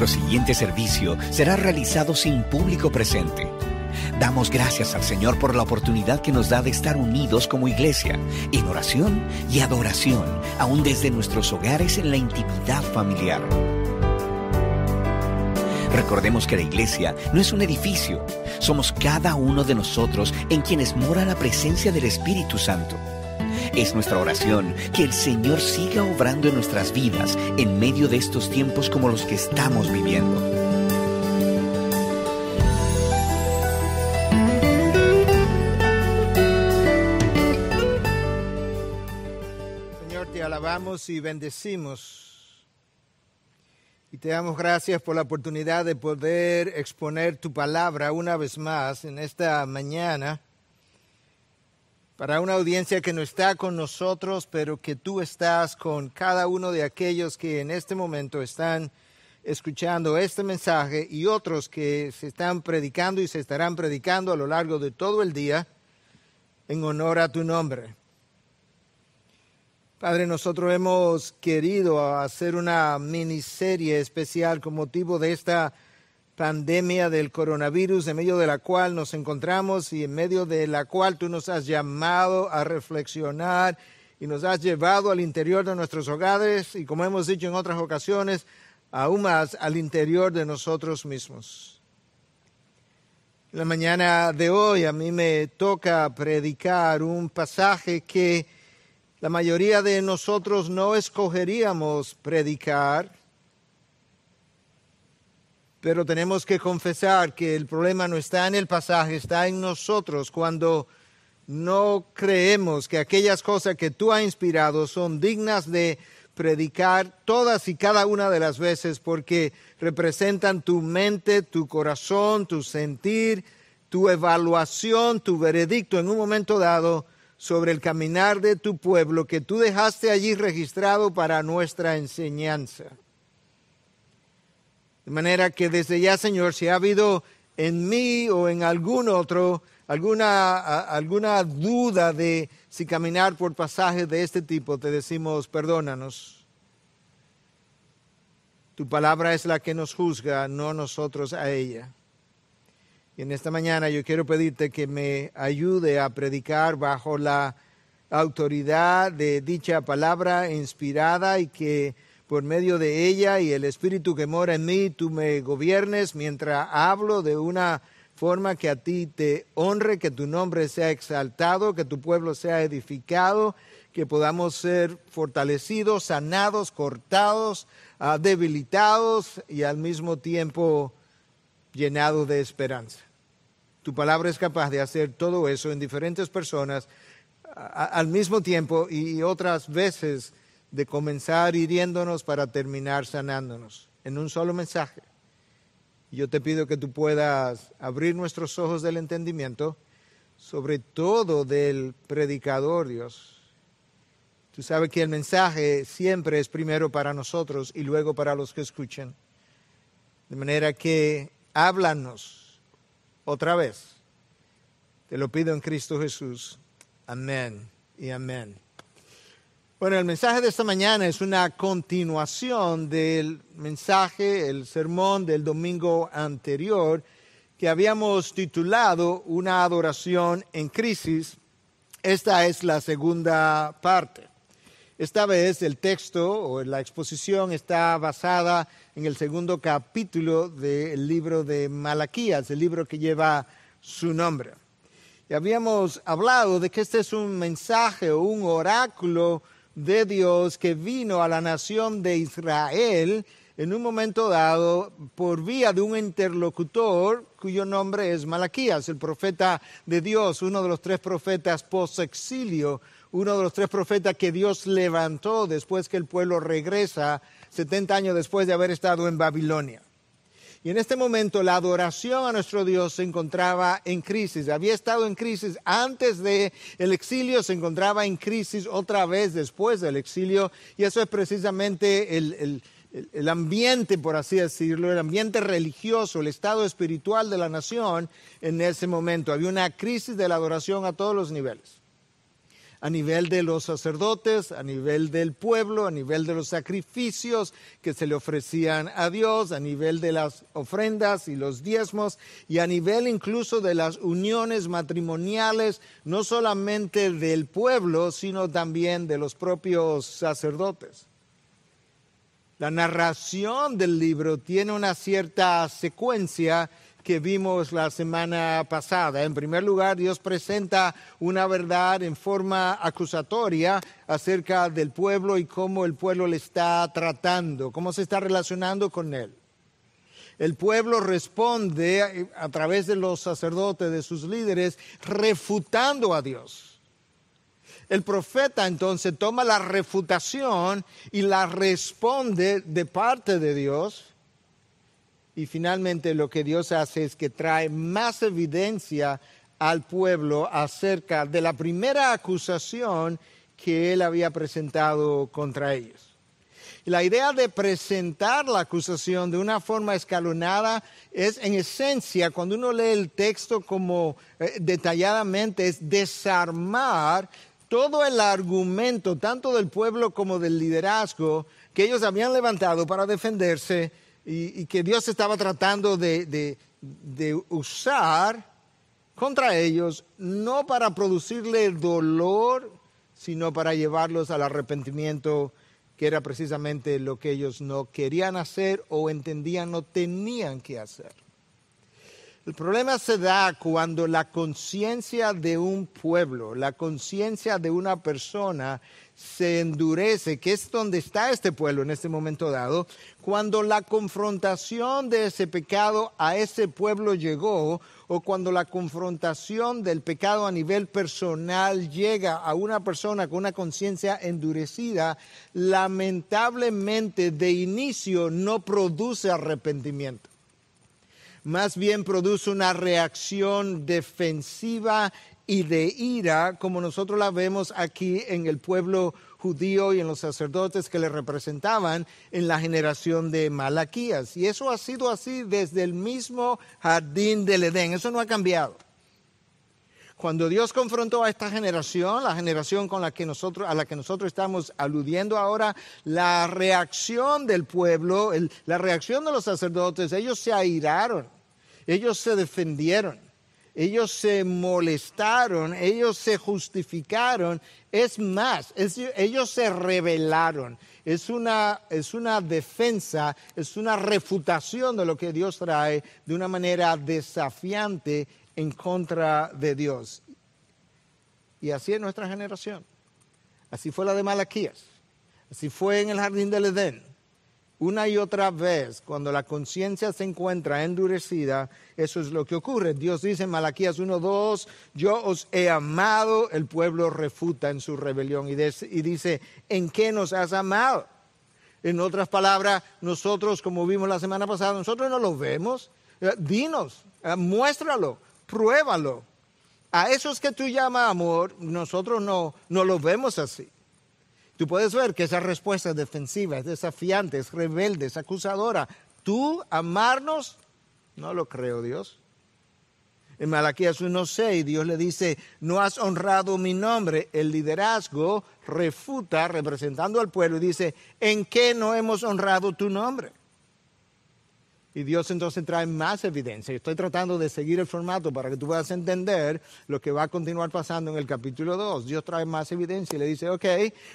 Nuestro siguiente servicio será realizado sin público presente. Damos gracias al Señor por la oportunidad que nos da de estar unidos como iglesia, en oración y adoración, aún desde nuestros hogares en la intimidad familiar. Recordemos que la iglesia no es un edificio, somos cada uno de nosotros en quienes mora la presencia del Espíritu Santo. Es nuestra oración que el Señor siga obrando en nuestras vidas en medio de estos tiempos como los que estamos viviendo. Señor, te alabamos y bendecimos. Y te damos gracias por la oportunidad de poder exponer tu palabra una vez más en esta mañana para una audiencia que no está con nosotros, pero que tú estás con cada uno de aquellos que en este momento están escuchando este mensaje y otros que se están predicando y se estarán predicando a lo largo de todo el día en honor a tu nombre. Padre, nosotros hemos querido hacer una miniserie especial con motivo de esta pandemia del coronavirus, en medio de la cual nos encontramos y en medio de la cual tú nos has llamado a reflexionar y nos has llevado al interior de nuestros hogares y, como hemos dicho en otras ocasiones, aún más al interior de nosotros mismos. La mañana de hoy a mí me toca predicar un pasaje que la mayoría de nosotros no escogeríamos predicar pero tenemos que confesar que el problema no está en el pasaje, está en nosotros cuando no creemos que aquellas cosas que tú has inspirado son dignas de predicar todas y cada una de las veces porque representan tu mente, tu corazón, tu sentir, tu evaluación, tu veredicto en un momento dado sobre el caminar de tu pueblo que tú dejaste allí registrado para nuestra enseñanza. De manera que desde ya, Señor, si ha habido en mí o en algún otro alguna, alguna duda de si caminar por pasajes de este tipo, te decimos, perdónanos. Tu palabra es la que nos juzga, no nosotros a ella. Y en esta mañana yo quiero pedirte que me ayude a predicar bajo la autoridad de dicha palabra inspirada y que por medio de ella y el Espíritu que mora en mí, tú me gobiernes mientras hablo de una forma que a ti te honre, que tu nombre sea exaltado, que tu pueblo sea edificado, que podamos ser fortalecidos, sanados, cortados, ah, debilitados y al mismo tiempo llenados de esperanza. Tu palabra es capaz de hacer todo eso en diferentes personas ah, al mismo tiempo y otras veces de comenzar hiriéndonos para terminar sanándonos, en un solo mensaje. Yo te pido que tú puedas abrir nuestros ojos del entendimiento, sobre todo del predicador, Dios. Tú sabes que el mensaje siempre es primero para nosotros y luego para los que escuchen. De manera que háblanos otra vez. Te lo pido en Cristo Jesús. Amén y amén. Bueno, el mensaje de esta mañana es una continuación del mensaje, el sermón del domingo anterior, que habíamos titulado Una adoración en crisis. Esta es la segunda parte. Esta vez el texto o la exposición está basada en el segundo capítulo del libro de Malaquías, el libro que lleva su nombre. Y habíamos hablado de que este es un mensaje o un oráculo de Dios que vino a la nación de Israel en un momento dado por vía de un interlocutor cuyo nombre es Malaquías, el profeta de Dios, uno de los tres profetas post-exilio, uno de los tres profetas que Dios levantó después que el pueblo regresa 70 años después de haber estado en Babilonia. Y en este momento la adoración a nuestro Dios se encontraba en crisis. Había estado en crisis antes del exilio, se encontraba en crisis otra vez después del exilio. Y eso es precisamente el ambiente, por así decirlo, el ambiente religioso, el estado espiritual de la nación en ese momento. Había una crisis de la adoración a todos los niveles a nivel de los sacerdotes, a nivel del pueblo, a nivel de los sacrificios que se le ofrecían a Dios, a nivel de las ofrendas y los diezmos y a nivel incluso de las uniones matrimoniales, no solamente del pueblo, sino también de los propios sacerdotes. La narración del libro tiene una cierta secuencia que vimos la semana pasada. En primer lugar, Dios presenta una verdad en forma acusatoria acerca del pueblo y cómo el pueblo le está tratando, cómo se está relacionando con él. El pueblo responde a través de los sacerdotes, de sus líderes, refutando a Dios. El profeta entonces toma la refutación y la responde de parte de Dios y finalmente lo que Dios hace es que trae más evidencia al pueblo acerca de la primera acusación que él había presentado contra ellos. La idea de presentar la acusación de una forma escalonada es en esencia, cuando uno lee el texto como eh, detalladamente, es desarmar todo el argumento, tanto del pueblo como del liderazgo, que ellos habían levantado para defenderse y, que Dios estaba tratando de, de usar contra ellos, no para producirle dolor, sino para llevarlos al arrepentimiento, que era precisamente lo que ellos no querían hacer o entendían no tenían que hacer. El problema se da cuando la conciencia de un pueblo, la conciencia de una persona se endurece, que es donde está este pueblo en este momento dado, cuando la confrontación de ese pecado a ese pueblo llegó, o cuando la confrontación del pecado a nivel personal llega a una persona con una conciencia endurecida, lamentablemente de inicio no produce arrepentimiento más bien produce una reacción defensiva y de ira, como nosotros la vemos aquí en el pueblo judío y en los sacerdotes que le representaban en la generación de Malaquías. Y eso ha sido así desde el mismo jardín del Edén, eso no ha cambiado. Cuando Dios confrontó a esta generación, la generación con la que nosotros, a la que nosotros estamos aludiendo ahora, la reacción del pueblo, la reacción de los sacerdotes, ellos se airaron, ellos se defendieron ellos se molestaron, ellos se justificaron, es más, ellos se rebelaron. Es una, es una defensa, es una refutación de lo que Dios trae de una manera desafiante en contra de Dios. Y así es nuestra generación. Así fue la de Malaquías. Así fue en el jardín del Edén una y otra vez, cuando la conciencia se encuentra endurecida, eso es lo que ocurre. Dios dice en Malaquías 1.2, yo os he amado, el pueblo refuta en su rebelión y, dice, ¿en qué nos has amado? En otras palabras, nosotros, como vimos la semana pasada, nosotros no lo vemos. Eh, dinos, eh, muéstralo, pruébalo. A esos que tú llamas amor, nosotros no, no lo vemos así. Tú puedes ver que esas respuestas defensivas, desafiantes, rebeldes, desafiante, es rebelde, es acusadora. Tú amarnos, no lo creo Dios. En Malaquías 1.6 Dios le dice, no has honrado mi nombre. El liderazgo refuta representando al pueblo y dice, ¿en qué no hemos honrado tu nombre? Y Dios entonces trae más evidencia. Estoy tratando de seguir el formato para que tú puedas entender lo que va a continuar pasando en el capítulo 2. Dios trae más evidencia y le dice, ok,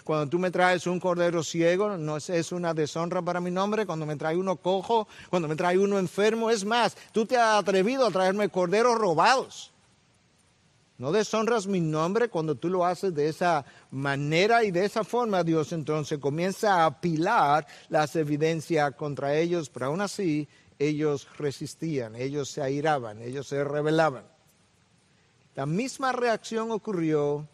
cuando tú me traes un cordero ciego, no es, una deshonra para mi nombre, cuando me trae uno cojo, cuando me trae uno enfermo, es más, tú te has atrevido a traerme corderos robados. No deshonras mi nombre cuando tú lo haces de esa manera y de esa forma. Dios entonces comienza a apilar las evidencias contra ellos, pero aún así ellos resistían, ellos se airaban, ellos se rebelaban. La misma reacción ocurrió,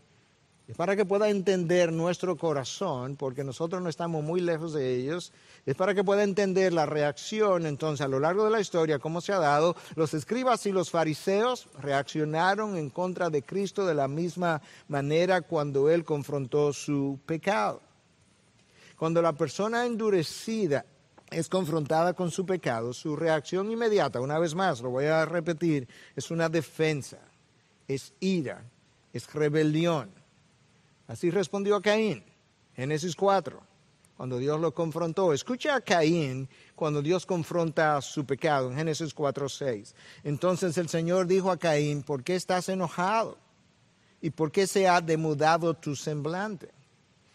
es para que pueda entender nuestro corazón, porque nosotros no estamos muy lejos de ellos, es para que pueda entender la reacción entonces a lo largo de la historia, cómo se ha dado. Los escribas y los fariseos reaccionaron en contra de Cristo de la misma manera cuando Él confrontó su pecado. Cuando la persona endurecida es confrontada con su pecado, su reacción inmediata, una vez más, lo voy a repetir, es una defensa, es ira, es rebelión. Así respondió Caín, Génesis 4, cuando Dios lo confrontó. Escucha a Caín cuando Dios confronta su pecado, en Génesis 4, 6. Entonces el Señor dijo a Caín, ¿por qué estás enojado? ¿Y por qué se ha demudado tu semblante?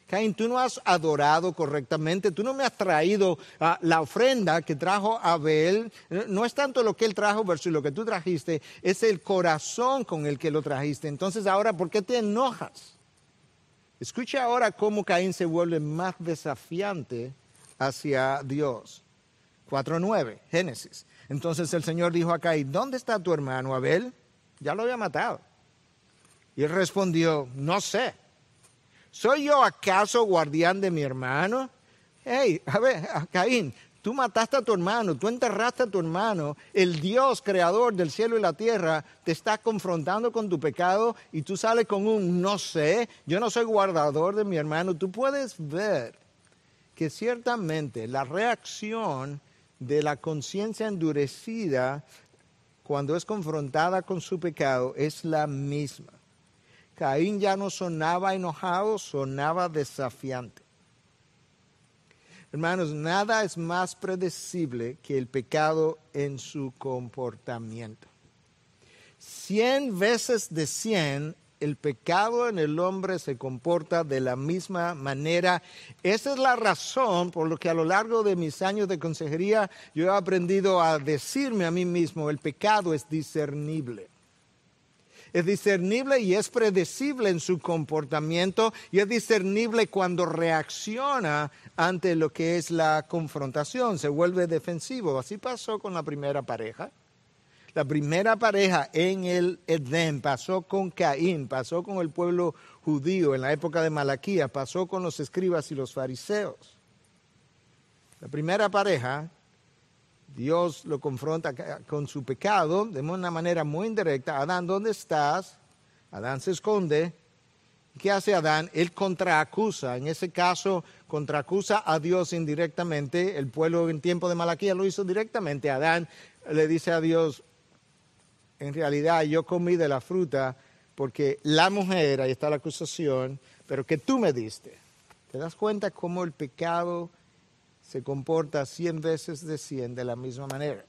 Caín, tú no has adorado correctamente, tú no me has traído ah, la ofrenda que trajo Abel. Eh, no es tanto lo que él trajo versus lo que tú trajiste, es el corazón con el que lo trajiste. Entonces ahora, ¿por qué te enojas? Escucha ahora cómo Caín se vuelve más desafiante hacia Dios. 4.9, Génesis. Entonces el Señor dijo a Caín, ¿dónde está tu hermano Abel? Ya lo había matado. Y él respondió, no sé. ¿Soy yo acaso guardián de mi hermano? Hey, a ver, Caín, tú mataste a tu hermano, tú enterraste a tu hermano, el Dios creador del cielo y la tierra te está confrontando con tu pecado y tú sales con un no sé, yo no soy guardador de mi hermano. Tú puedes ver que ciertamente la reacción de la conciencia endurecida cuando es confrontada con su pecado es la misma. Caín ya no sonaba enojado, sonaba desafiante. Hermanos, nada es más predecible que el pecado en su comportamiento. Cien veces de cien, el pecado en el hombre se comporta de la misma manera. Esa es la razón por la que a lo largo de mis años de consejería yo he aprendido a decirme a mí mismo, el pecado es discernible es discernible y es predecible en su comportamiento y es discernible cuando reacciona ante lo que es la confrontación, se vuelve defensivo. Así pasó con la primera pareja. La primera pareja en el Edén pasó con Caín, pasó con el pueblo judío en la época de Malaquía, pasó con los escribas y los fariseos. La primera pareja Dios lo confronta con su pecado de una manera muy indirecta. Adán, ¿dónde estás? Adán se esconde. ¿Qué hace Adán? Él contraacusa, en ese caso contraacusa a Dios indirectamente. El pueblo en tiempo de Malaquía lo hizo directamente. Adán le dice a Dios, en realidad yo comí de la fruta porque la mujer, ahí está la acusación, pero que tú me diste. ¿Te das cuenta cómo el pecado se comporta cien veces de cien... de la misma manera.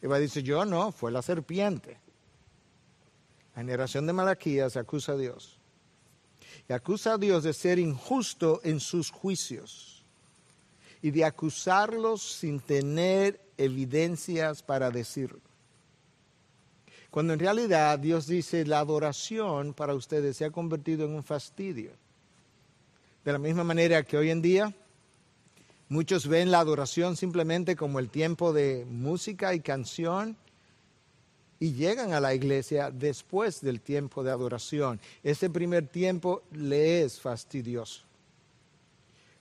Eva dice, yo no, fue la serpiente. La generación de Malaquías acusa a Dios. Y acusa a Dios de ser injusto en sus juicios y de acusarlos sin tener evidencias para decirlo. Cuando en realidad Dios dice, la adoración para ustedes se ha convertido en un fastidio. De la misma manera que hoy en día Muchos ven la adoración simplemente como el tiempo de música y canción y llegan a la iglesia después del tiempo de adoración. Ese primer tiempo le es fastidioso.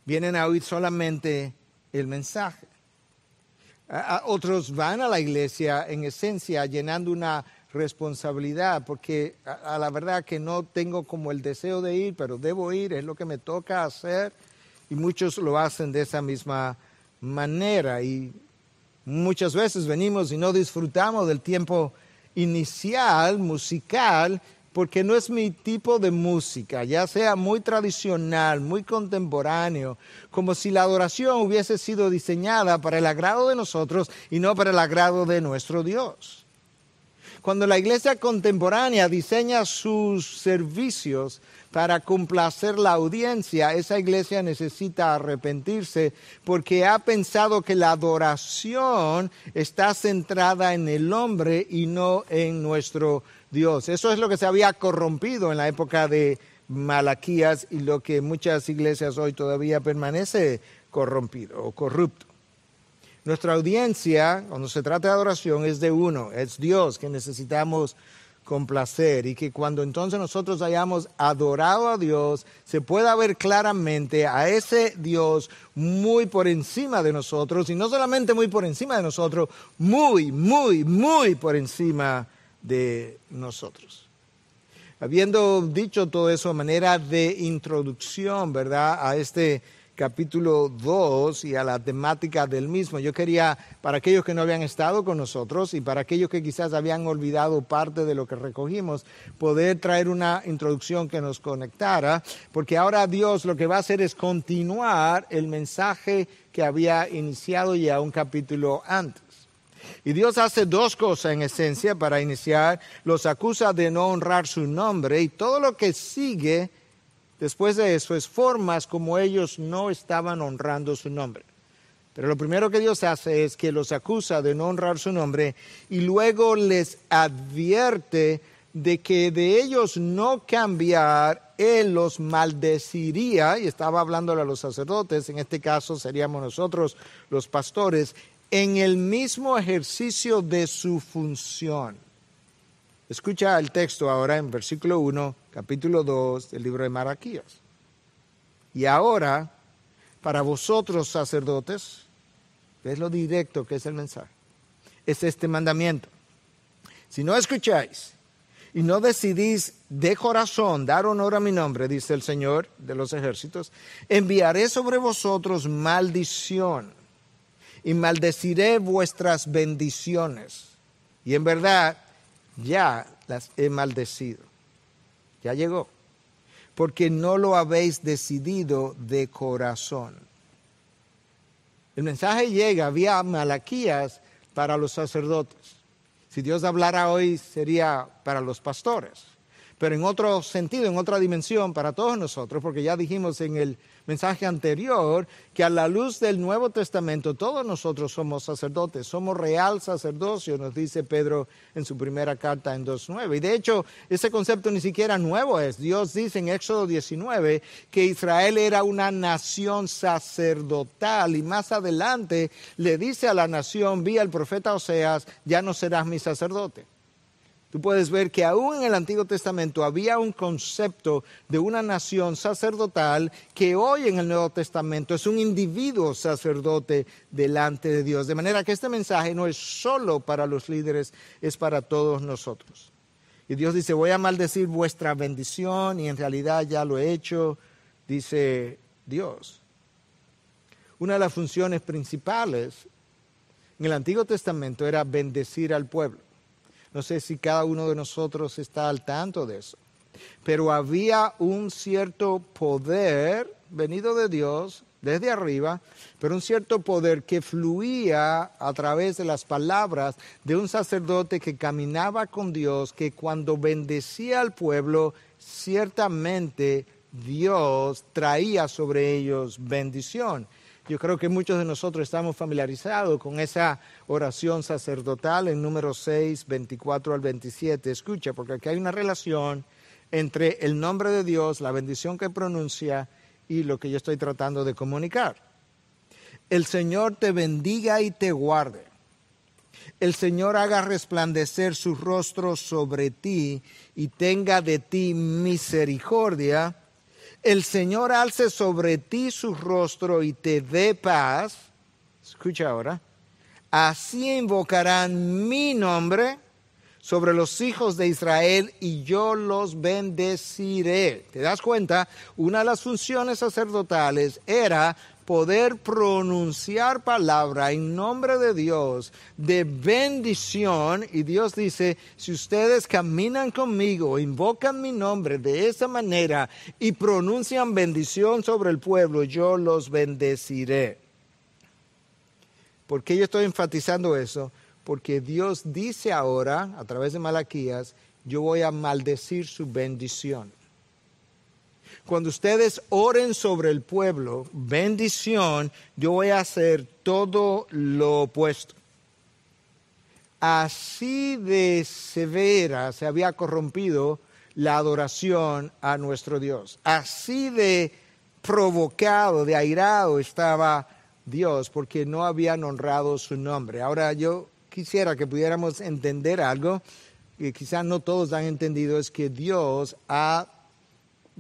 Vienen a oír solamente el mensaje. otros van a la iglesia en esencia llenando una responsabilidad, porque a, la verdad que no tengo como el deseo de ir, pero debo ir, es lo que me toca hacer y muchos lo hacen de esa misma manera y muchas veces venimos y no disfrutamos del tiempo inicial, musical, porque no es mi tipo de música, ya sea muy tradicional, muy contemporáneo, como si la adoración hubiese sido diseñada para el agrado de nosotros y no para el agrado de nuestro Dios. Cuando la iglesia contemporánea diseña sus servicios para complacer la audiencia, esa iglesia necesita arrepentirse porque ha pensado que la adoración está centrada en el hombre y no en nuestro Dios. Eso es lo que se había corrompido en la época de Malaquías y lo que muchas iglesias hoy todavía permanece corrompido o corrupto. Nuestra audiencia, cuando se trata de adoración, es de uno, es Dios que necesitamos placer y que cuando entonces nosotros hayamos adorado a Dios, se pueda ver claramente a ese Dios muy por encima de nosotros y no solamente muy por encima de nosotros, muy, muy, muy por encima de nosotros. Habiendo dicho todo eso de manera de introducción, ¿verdad? A este capítulo 2 y a la temática del mismo. Yo quería, para aquellos que no habían estado con nosotros y para aquellos que quizás habían olvidado parte de lo que recogimos, poder traer una introducción que nos conectara, porque ahora Dios lo que va a hacer es continuar el mensaje que había iniciado ya un capítulo antes. Y Dios hace dos cosas en esencia para iniciar. Los acusa de no honrar su nombre y todo lo que sigue después de eso es formas como ellos no estaban honrando su nombre. Pero lo primero que Dios hace es que los acusa de no honrar su nombre y luego les advierte de que de ellos no cambiar, Él los maldeciría, y estaba hablando a los sacerdotes, en este caso seríamos nosotros los pastores, en el mismo ejercicio de su función. Escucha el texto ahora en versículo 1, capítulo 2 del libro de Maraquías. Y ahora, para vosotros sacerdotes, es lo directo que es el mensaje, es este mandamiento. Si no escucháis y no decidís de corazón dar honor a mi nombre, dice el Señor de los ejércitos, enviaré sobre vosotros maldición y maldeciré vuestras bendiciones. Y en verdad, ya las he maldecido. Ya llegó. Porque no lo habéis decidido de corazón. El mensaje llega vía Malaquías para los sacerdotes. Si Dios hablara hoy sería para los pastores. Pero en otro sentido, en otra dimensión, para todos nosotros, porque ya dijimos en el mensaje anterior, que a la luz del Nuevo Testamento todos nosotros somos sacerdotes, somos real sacerdocio, nos dice Pedro en su primera carta en 2.9. Y de hecho, ese concepto ni siquiera nuevo es. Dios dice en Éxodo 19 que Israel era una nación sacerdotal y más adelante le dice a la nación, vía el profeta Oseas, ya no serás mi sacerdote. Tú puedes ver que aún en el Antiguo Testamento había un concepto de una nación sacerdotal que hoy en el Nuevo Testamento es un individuo sacerdote delante de Dios. De manera que este mensaje no es solo para los líderes, es para todos nosotros. Y Dios dice, voy a maldecir vuestra bendición y en realidad ya lo he hecho, dice Dios. Una de las funciones principales en el Antiguo Testamento era bendecir al pueblo. No sé si cada uno de nosotros está al tanto de eso. Pero había un cierto poder venido de Dios desde arriba, pero un cierto poder que fluía a través de las palabras de un sacerdote que caminaba con Dios, que cuando bendecía al pueblo, ciertamente Dios traía sobre ellos bendición. Yo creo que muchos de nosotros estamos familiarizados con esa oración sacerdotal en número 6, 24 al 27. Escucha, porque aquí hay una relación entre el nombre de Dios, la bendición que pronuncia y lo que yo estoy tratando de comunicar. El Señor te bendiga y te guarde. El Señor haga resplandecer su rostro sobre ti y tenga de ti misericordia el Señor alce sobre ti su rostro y te dé paz, escucha ahora, así invocarán mi nombre sobre los hijos de Israel y yo los bendeciré. ¿Te das cuenta? Una de las funciones sacerdotales era poder pronunciar palabra en nombre de Dios de bendición. Y Dios dice, si ustedes caminan conmigo, invocan mi nombre de esa manera y pronuncian bendición sobre el pueblo, yo los bendeciré. ¿Por qué yo estoy enfatizando eso? Porque Dios dice ahora, a través de Malaquías, yo voy a maldecir su bendición cuando ustedes oren sobre el pueblo, bendición, yo voy a hacer todo lo opuesto. Así de severa se había corrompido la adoración a nuestro Dios. Así de provocado, de airado estaba Dios porque no habían honrado su nombre. Ahora yo quisiera que pudiéramos entender algo que quizás no todos han entendido, es que Dios ha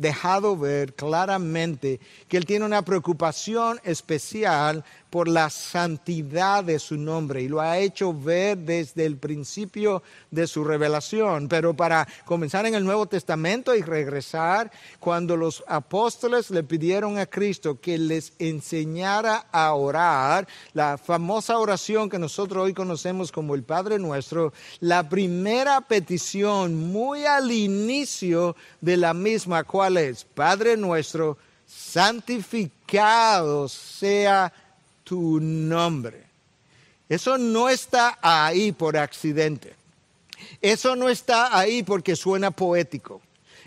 dejado ver claramente que él tiene una preocupación especial por la santidad de su nombre y lo ha hecho ver desde el principio de su revelación. Pero para comenzar en el Nuevo Testamento y regresar, cuando los apóstoles le pidieron a Cristo que les enseñara a orar, la famosa oración que nosotros hoy conocemos como el Padre Nuestro, la primera petición muy al inicio de la misma, cual Padre nuestro, santificado sea tu nombre. Eso no está ahí por accidente. Eso no está ahí porque suena poético.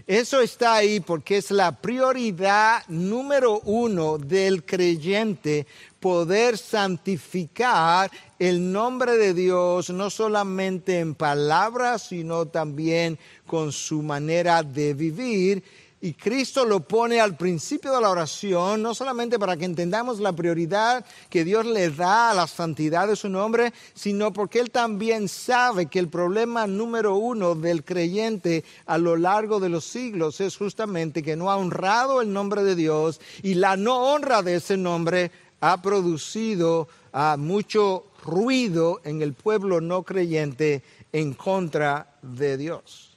Eso está ahí porque es la prioridad número uno del creyente poder santificar el nombre de Dios no solamente en palabras, sino también con su manera de vivir y Cristo lo pone al principio de la oración, no solamente para que entendamos la prioridad que Dios le da a la santidad de su nombre, sino porque Él también sabe que el problema número uno del creyente a lo largo de los siglos es justamente que no ha honrado el nombre de Dios y la no honra de ese nombre ha producido ah, mucho ruido en el pueblo no creyente en contra de Dios.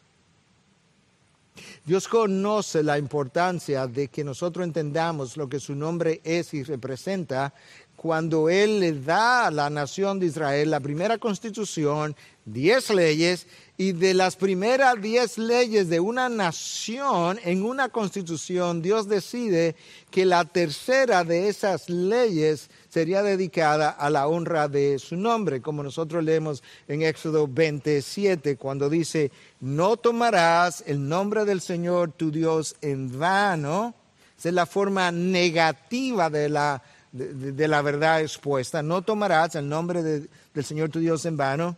Dios conoce la importancia de que nosotros entendamos lo que su nombre es y representa cuando Él le da a la nación de Israel la primera constitución, diez leyes, y de las primeras diez leyes de una nación en una constitución, Dios decide que la tercera de esas leyes sería dedicada a la honra de su nombre, como nosotros leemos en Éxodo 27, cuando dice, no tomarás el nombre del Señor tu Dios en vano. Esa es la forma negativa de la, la verdad expuesta. No tomarás el nombre del Señor tu Dios en vano.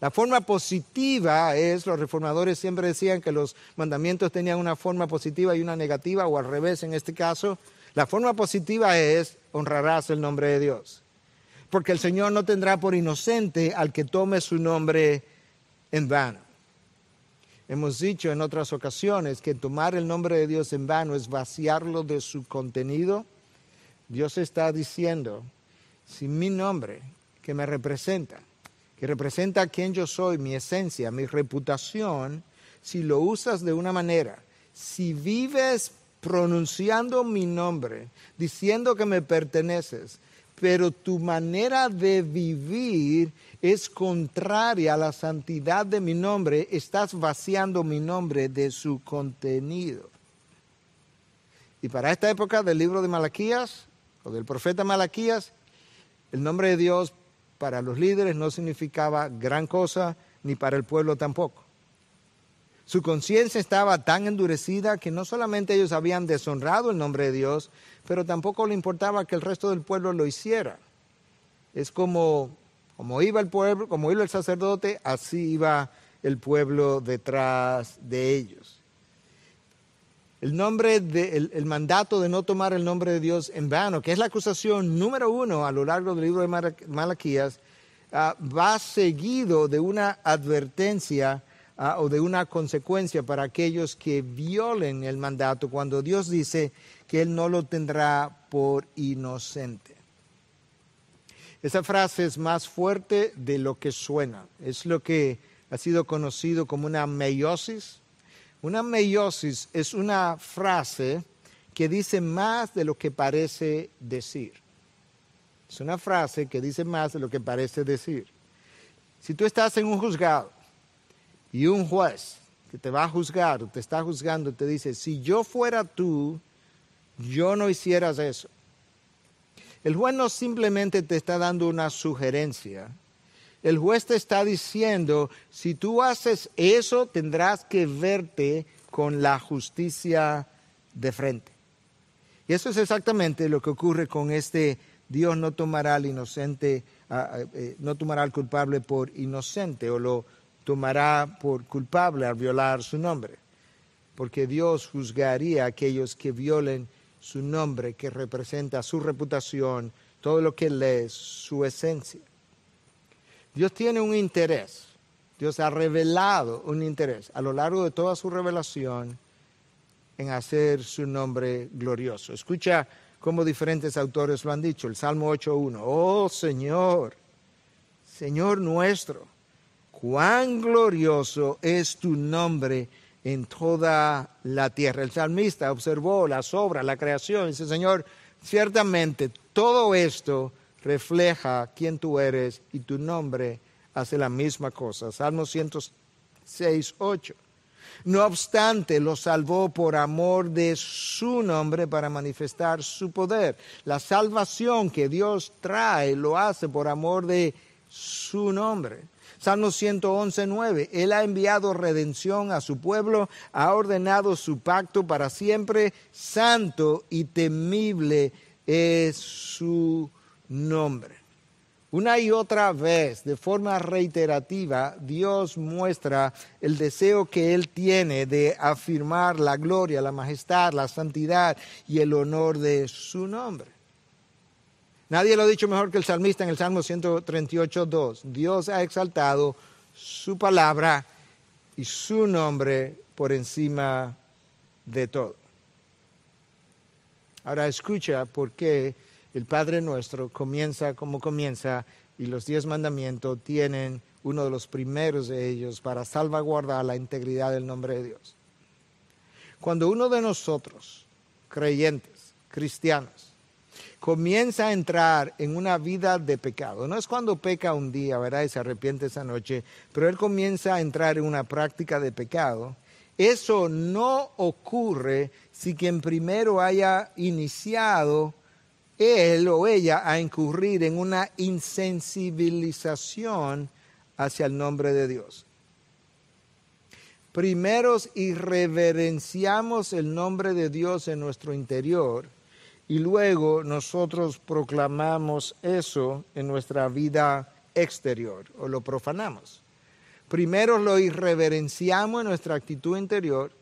La forma positiva es, los reformadores siempre decían que los mandamientos tenían una forma positiva y una negativa, o al revés en este caso. La forma positiva es honrarás el nombre de Dios. Porque el Señor no tendrá por inocente al que tome su nombre en vano. Hemos dicho en otras ocasiones que tomar el nombre de Dios en vano es vaciarlo de su contenido. Dios está diciendo, si mi nombre, que me representa, que representa a quien yo soy, mi esencia, mi reputación, si lo usas de una manera, si vives pronunciando mi nombre, diciendo que me perteneces, pero tu manera de vivir es contraria a la santidad de mi nombre, estás vaciando mi nombre de su contenido. Y para esta época del libro de Malaquías, o del profeta Malaquías, el nombre de Dios para los líderes no significaba gran cosa, ni para el pueblo tampoco. Su conciencia estaba tan endurecida que no solamente ellos habían deshonrado el nombre de Dios, pero tampoco le importaba que el resto del pueblo lo hiciera. Es como, como iba el pueblo, como iba el sacerdote, así iba el pueblo detrás de ellos. El, nombre de, el, mandato de no tomar el nombre de Dios en vano, que es la acusación número uno a lo largo del libro de Malaquías, ah, va seguido de una advertencia Ah, o de una consecuencia para aquellos que violen el mandato cuando Dios dice que Él no lo tendrá por inocente. Esa frase es más fuerte de lo que suena. Es lo que ha sido conocido como una meiosis. Una meiosis es una frase que dice más de lo que parece decir. Es una frase que dice más de lo que parece decir. Si tú estás en un juzgado y un juez que te va a juzgar, te está juzgando, te dice, si yo fuera tú, yo no hicieras eso. El juez no simplemente te está dando una sugerencia. El juez te está diciendo, si tú haces eso, tendrás que verte con la justicia de frente. Y eso es exactamente lo que ocurre con este Dios no tomará al inocente, ah, ah, eh, no tomará al culpable por inocente, o lo tomará por culpable al violar su nombre, porque Dios juzgaría a aquellos que violen su nombre, que representa su reputación, todo lo que le es, su esencia. Dios tiene un interés, Dios ha revelado un interés a lo largo de toda su revelación en hacer su nombre glorioso. Escucha cómo diferentes autores lo han dicho, el Salmo 8.1, oh Señor, Señor nuestro cuán glorioso es tu nombre en toda la tierra. El salmista observó las obras, la creación, dice, Señor, ciertamente todo esto refleja quién tú eres y tu nombre hace la misma cosa. Salmo 106, 8. No obstante, lo salvó por amor de su nombre para manifestar su poder. La salvación que Dios trae lo hace por amor de su nombre. Salmo 111, 9. Él ha enviado redención a su pueblo, ha ordenado su pacto para siempre, santo y temible es su nombre. Una y otra vez, de forma reiterativa, Dios muestra el deseo que Él tiene de afirmar la gloria, la majestad, la santidad y el honor de su nombre. Nadie lo ha dicho mejor que el salmista en el Salmo 138, Dios ha exaltado su palabra y su nombre por encima de todo. Ahora escucha por qué el Padre Nuestro comienza como comienza y los diez mandamientos tienen uno de los primeros de ellos para salvaguardar la integridad del nombre de Dios. Cuando uno de nosotros, creyentes, cristianos, comienza a entrar en una vida de pecado. No es cuando peca un día, ¿verdad? Y se arrepiente esa noche, pero él comienza a entrar en una práctica de pecado. Eso no ocurre si quien primero haya iniciado él o ella a incurrir en una insensibilización hacia el nombre de Dios. Primeros irreverenciamos el nombre de Dios en nuestro interior y luego nosotros proclamamos eso en nuestra vida exterior o lo profanamos. Primero lo irreverenciamos en nuestra actitud interior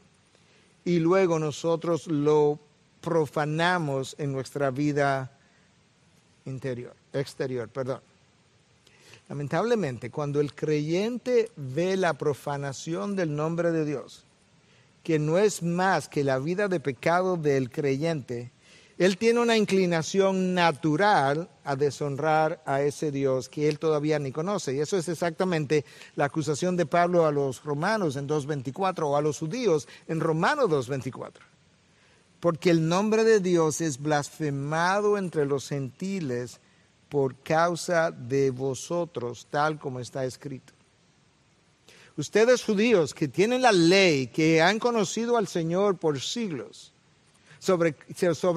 y luego nosotros lo profanamos en nuestra vida interior, exterior, perdón. Lamentablemente, cuando el creyente ve la profanación del nombre de Dios, que no es más que la vida de pecado del creyente, él tiene una inclinación natural a deshonrar a ese Dios que él todavía ni conoce. Y eso es exactamente la acusación de Pablo a los romanos en 2.24 o a los judíos en Romanos 2.24. Porque el nombre de Dios es blasfemado entre los gentiles por causa de vosotros, tal como está escrito. Ustedes judíos que tienen la ley, que han conocido al Señor por siglos, sobre,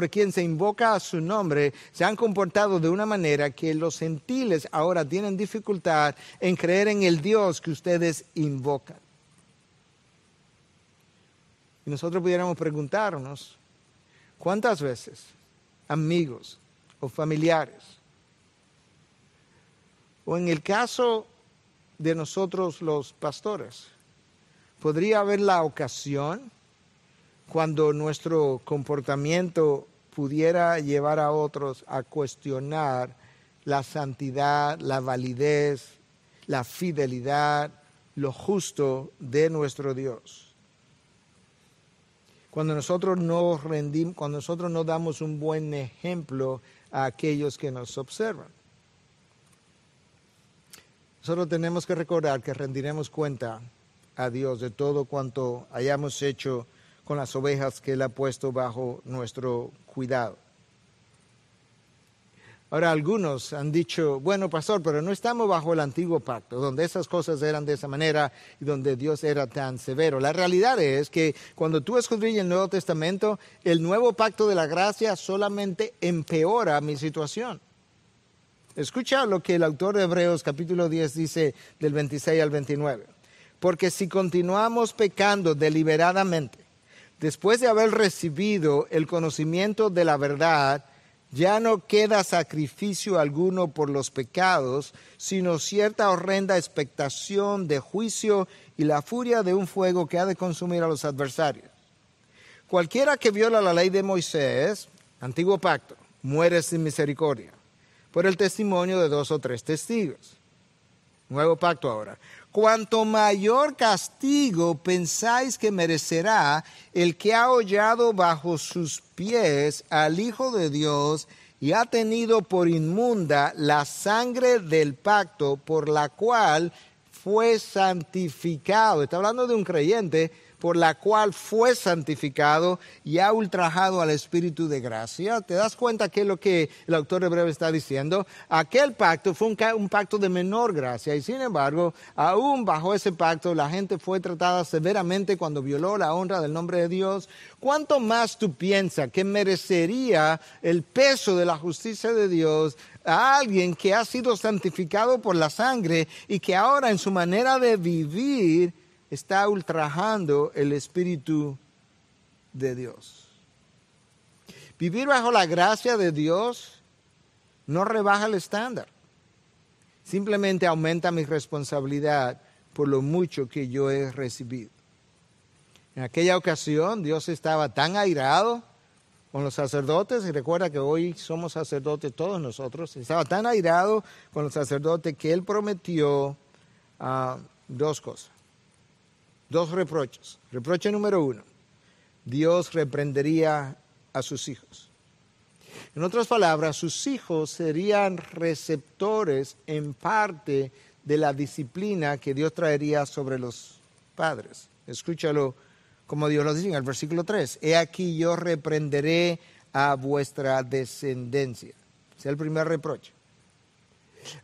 quien se invoca a su nombre, se han comportado de una manera que los gentiles ahora tienen dificultad en creer en el Dios que ustedes invocan. Y nosotros pudiéramos preguntarnos, ¿cuántas veces amigos o familiares, o en el caso de nosotros los pastores, podría haber la ocasión cuando nuestro comportamiento pudiera llevar a otros a cuestionar la santidad, la validez, la fidelidad, lo justo de nuestro Dios. Cuando nosotros no rendimos, cuando nosotros no damos un buen ejemplo a aquellos que nos observan. Nosotros tenemos que recordar que rendiremos cuenta a Dios de todo cuanto hayamos hecho con las ovejas que Él ha puesto bajo nuestro cuidado. Ahora algunos han dicho, bueno, pastor, pero no estamos bajo el antiguo pacto, donde esas cosas eran de esa manera y donde Dios era tan severo. La realidad es que cuando tú escudriñas el Nuevo Testamento, el nuevo pacto de la gracia solamente empeora mi situación. Escucha lo que el autor de Hebreos capítulo 10 dice del 26 al 29. Porque si continuamos pecando deliberadamente, después de haber recibido el conocimiento de la verdad, ya no queda sacrificio alguno por los pecados, sino cierta horrenda expectación de juicio y la furia de un fuego que ha de consumir a los adversarios. Cualquiera que viola la ley de Moisés, antiguo pacto, muere sin misericordia, por el testimonio de dos o tres testigos. Nuevo pacto ahora cuanto mayor castigo pensáis que merecerá el que ha hollado bajo sus pies al Hijo de Dios y ha tenido por inmunda la sangre del pacto por la cual fue santificado. Está hablando de un creyente por la cual fue santificado y ha ultrajado al Espíritu de gracia. ¿Te das cuenta que es lo que el autor Breve está diciendo? Aquel pacto fue un, un pacto de menor gracia y sin embargo, aún bajo ese pacto la gente fue tratada severamente cuando violó la honra del nombre de Dios. ¿Cuánto más tú piensas que merecería el peso de la justicia de Dios a alguien que ha sido santificado por la sangre y que ahora en su manera de vivir está ultrajando el Espíritu de Dios. Vivir bajo la gracia de Dios no rebaja el estándar, simplemente aumenta mi responsabilidad por lo mucho que yo he recibido. En aquella ocasión Dios estaba tan airado con los sacerdotes, y recuerda que hoy somos sacerdotes todos nosotros, estaba tan airado con los sacerdotes que él prometió ah, dos cosas. Dos reproches. Reproche número uno. Dios reprendería a sus hijos. En otras palabras, sus hijos serían receptores en parte de la disciplina que Dios traería sobre los padres. Escúchalo como Dios lo dice en el versículo 3. He aquí yo reprenderé a vuestra descendencia. Es el primer reproche.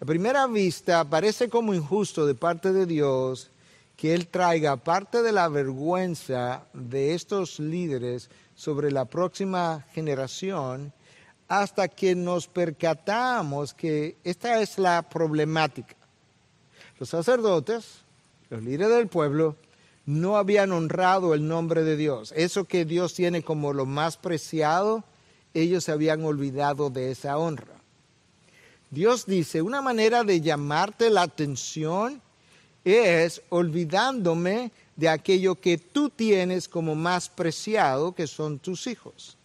A primera vista parece como injusto de parte de Dios que Él traiga parte de la vergüenza de estos líderes sobre la próxima generación hasta que nos percatamos que esta es la problemática. Los sacerdotes, los líderes del pueblo, no habían honrado el nombre de Dios. Eso que Dios tiene como lo más preciado, ellos se habían olvidado de esa honra. Dios dice, una manera de llamarte la atención es olvidándome de aquello que tú tienes como más preciado, que son tus hijos.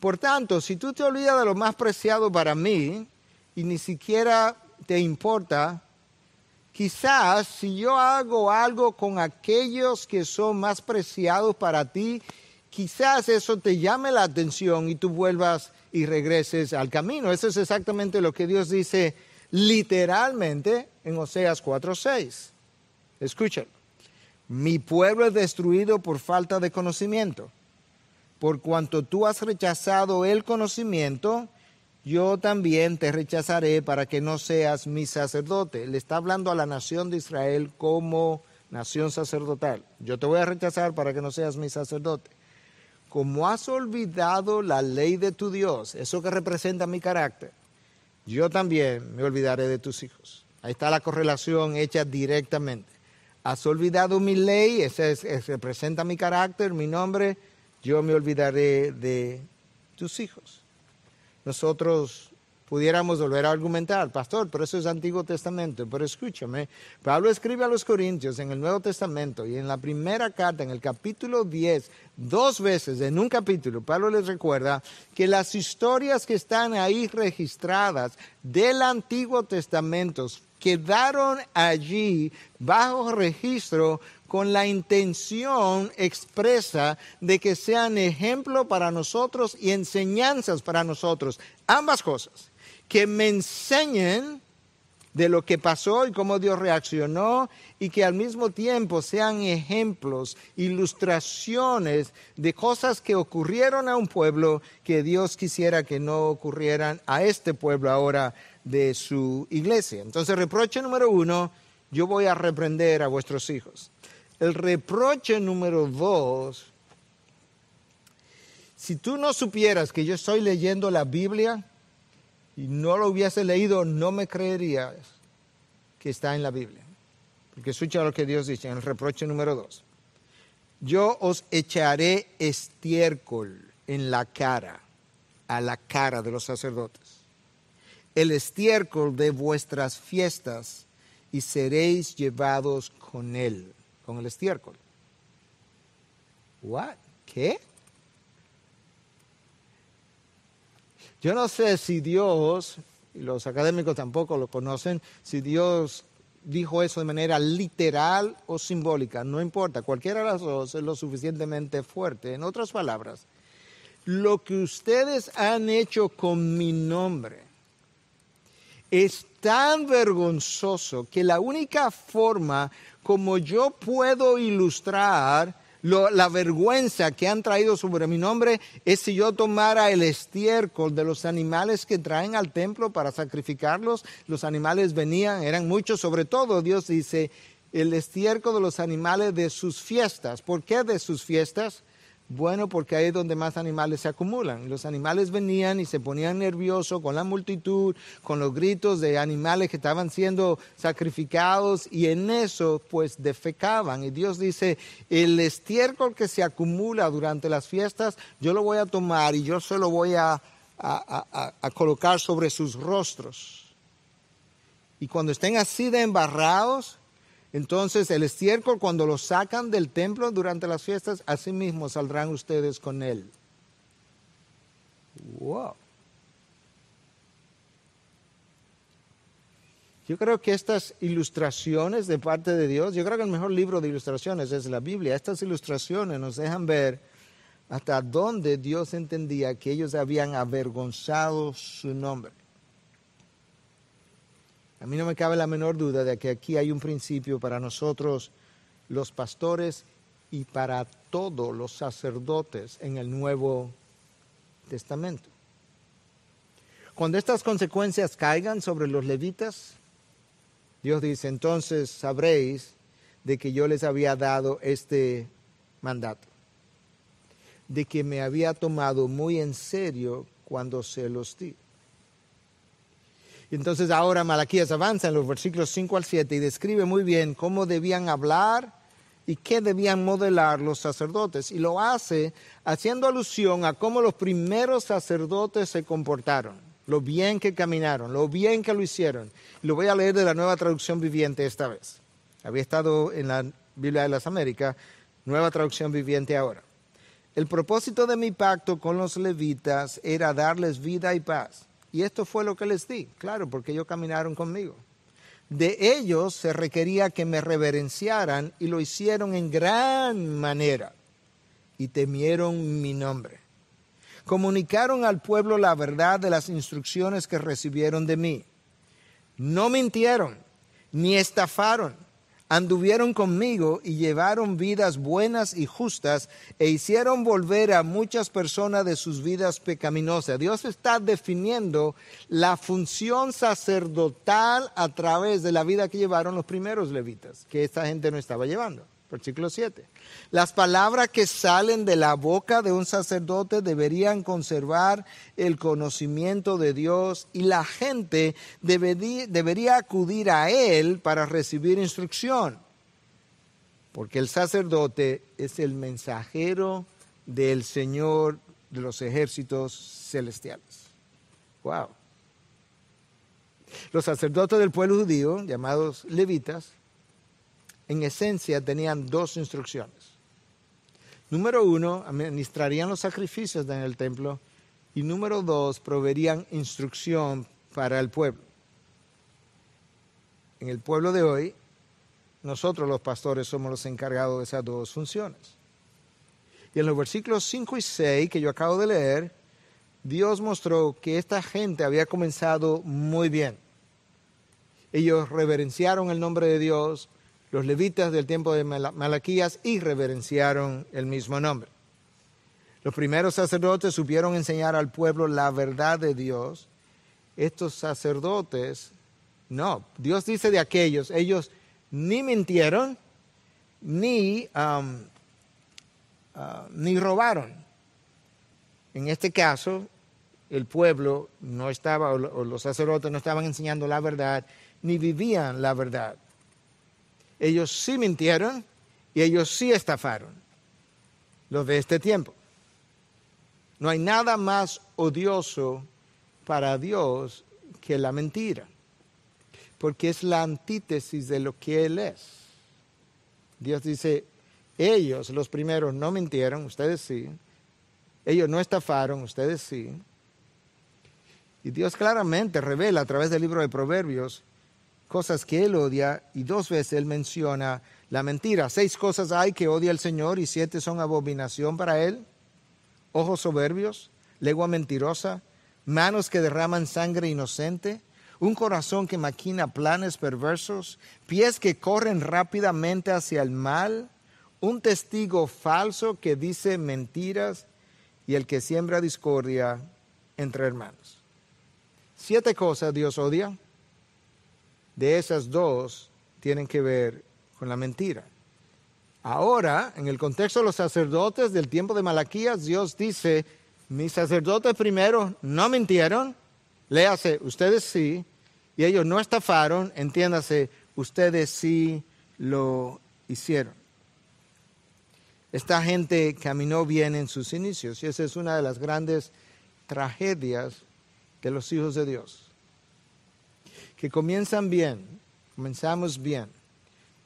Por tanto, si tú te olvidas de lo más preciado para mí y ni siquiera te importa, quizás si yo hago algo con aquellos que son más preciados para ti, quizás eso te llame la atención y tú vuelvas y regreses al camino. Eso es exactamente lo que Dios dice literalmente en Oseas 4.6. Escuchen, mi pueblo es destruido por falta de conocimiento. Por cuanto tú has rechazado el conocimiento, yo también te rechazaré para que no seas mi sacerdote. Le está hablando a la nación de Israel como nación sacerdotal. Yo te voy a rechazar para que no seas mi sacerdote. Como has olvidado la ley de tu Dios, eso que representa mi carácter, yo también me olvidaré de tus hijos. Ahí está la correlación hecha directamente. Has olvidado mi ley, ese, es, representa mi carácter, mi nombre, yo me olvidaré de tus hijos. Nosotros pudiéramos volver a argumentar, pastor, pero eso es Antiguo Testamento, pero escúchame, Pablo escribe a los Corintios en el Nuevo Testamento y en la primera carta, en el capítulo 10, dos veces en un capítulo, Pablo les recuerda que las historias que están ahí registradas del Antiguo Testamento quedaron allí bajo registro con la intención expresa de que sean ejemplo para nosotros y enseñanzas para nosotros. Ambas cosas. Que me enseñen de lo que pasó y cómo Dios reaccionó y que al mismo tiempo sean ejemplos, ilustraciones de cosas que ocurrieron a un pueblo que Dios quisiera que no ocurrieran a este pueblo ahora de su iglesia. Entonces, reproche número uno, yo voy a reprender a vuestros hijos. El reproche número dos, si tú no supieras que yo estoy leyendo la Biblia y no lo hubiese leído, no me creerías que está en la Biblia. Porque escucha lo que Dios dice en el reproche número dos. Yo os echaré estiércol en la cara, a la cara de los sacerdotes el estiércol de vuestras fiestas y seréis llevados con él, con el estiércol. What? ¿Qué? Yo no sé si Dios, y los académicos tampoco lo conocen, si Dios dijo eso de manera literal o simbólica, no importa, cualquiera de las dos es lo suficientemente fuerte. En otras palabras, lo que ustedes han hecho con mi nombre, es tan vergonzoso que la única forma como yo puedo ilustrar la vergüenza que han traído sobre mi nombre es si yo tomara el estiércol de los animales que traen al templo para sacrificarlos. Los animales venían, eran muchos, sobre todo Dios dice, el estiércol de los animales de sus fiestas. ¿Por qué de sus fiestas? Bueno, porque ahí es donde más animales se acumulan. Los animales venían y se ponían nerviosos con la multitud, con los gritos de animales que estaban siendo sacrificados y en eso pues defecaban. Y Dios dice, el estiércol que se acumula durante las fiestas, yo lo voy a tomar y yo se lo voy a, a colocar sobre sus rostros. Y cuando estén así de embarrados, entonces el estiércol cuando lo sacan del templo durante las fiestas, así mismo saldrán ustedes con él. Wow. Yo creo que estas ilustraciones de parte de Dios, yo creo que el mejor libro de ilustraciones es la Biblia. Estas ilustraciones nos dejan ver hasta dónde Dios entendía que ellos habían avergonzado su nombre. A mí no me cabe la menor duda de que aquí hay un principio para nosotros, los pastores, y para todos los sacerdotes en el Nuevo Testamento. Cuando estas consecuencias caigan sobre los levitas, Dios dice, entonces sabréis de que yo les había dado este mandato, de que me había tomado muy en serio cuando se los di. Y entonces ahora Malaquías avanza en los versículos 5 al 7 y describe muy bien cómo debían hablar y qué debían modelar los sacerdotes. Y lo hace haciendo alusión a cómo los primeros sacerdotes se comportaron, lo bien que caminaron, lo bien que lo hicieron. Lo voy a leer de la nueva traducción viviente esta vez. Había estado en la Biblia de las Américas, nueva traducción viviente ahora. El propósito de mi pacto con los levitas era darles vida y paz y esto fue lo que les di, claro, porque ellos caminaron conmigo. De ellos se requería que me reverenciaran y lo hicieron en gran manera y temieron mi nombre. Comunicaron al pueblo la verdad de las instrucciones que recibieron de mí. No mintieron ni estafaron anduvieron conmigo y llevaron vidas buenas y justas e hicieron volver a muchas personas de sus vidas pecaminosas. Dios está definiendo la función sacerdotal a través de la vida que llevaron los primeros levitas, que esta gente no estaba llevando. Versículo 7. Las palabras que salen de la boca de un sacerdote deberían conservar el conocimiento de Dios y la gente debería, debería acudir a él para recibir instrucción. Porque el sacerdote es el mensajero del Señor de los ejércitos celestiales. Wow. Los sacerdotes del pueblo judío, llamados levitas, en esencia tenían dos instrucciones. Número uno, administrarían los sacrificios en el templo y número dos, proveerían instrucción para el pueblo. En el pueblo de hoy, nosotros los pastores somos los encargados de esas dos funciones. Y en los versículos 5 y 6 que yo acabo de leer, Dios mostró que esta gente había comenzado muy bien. Ellos reverenciaron el nombre de Dios, los levitas del tiempo de Malaquías irreverenciaron el mismo nombre. Los primeros sacerdotes supieron enseñar al pueblo la verdad de Dios. Estos sacerdotes, no, Dios dice de aquellos, ellos ni mintieron, ni, ah, ni robaron. En este caso, el pueblo no estaba, o los sacerdotes no estaban enseñando la verdad, ni vivían la verdad ellos sí mintieron y ellos sí estafaron. Los de este tiempo. No hay nada más odioso para Dios que la mentira, porque es la antítesis de lo que Él es. Dios dice, ellos, los primeros, no mintieron, ustedes sí. Ellos no estafaron, ustedes sí. Y Dios claramente revela a través del libro de Proverbios cosas que él odia y dos veces él menciona la mentira. Seis cosas hay que odia el Señor y siete son abominación para él. Ojos soberbios, lengua mentirosa, manos que derraman sangre inocente, un corazón que maquina planes perversos, pies que corren rápidamente hacia el mal, un testigo falso que dice mentiras y el que siembra discordia entre hermanos. Siete cosas Dios odia de esas dos tienen que ver con la mentira. Ahora, en el contexto de los sacerdotes del tiempo de Malaquías, Dios dice, mis sacerdotes primero no mintieron, léase, ustedes sí, y ellos no estafaron, entiéndase, ustedes sí lo hicieron. Esta gente caminó bien en sus inicios y esa es una de las grandes tragedias de los hijos de Dios que comienzan bien, comenzamos bien.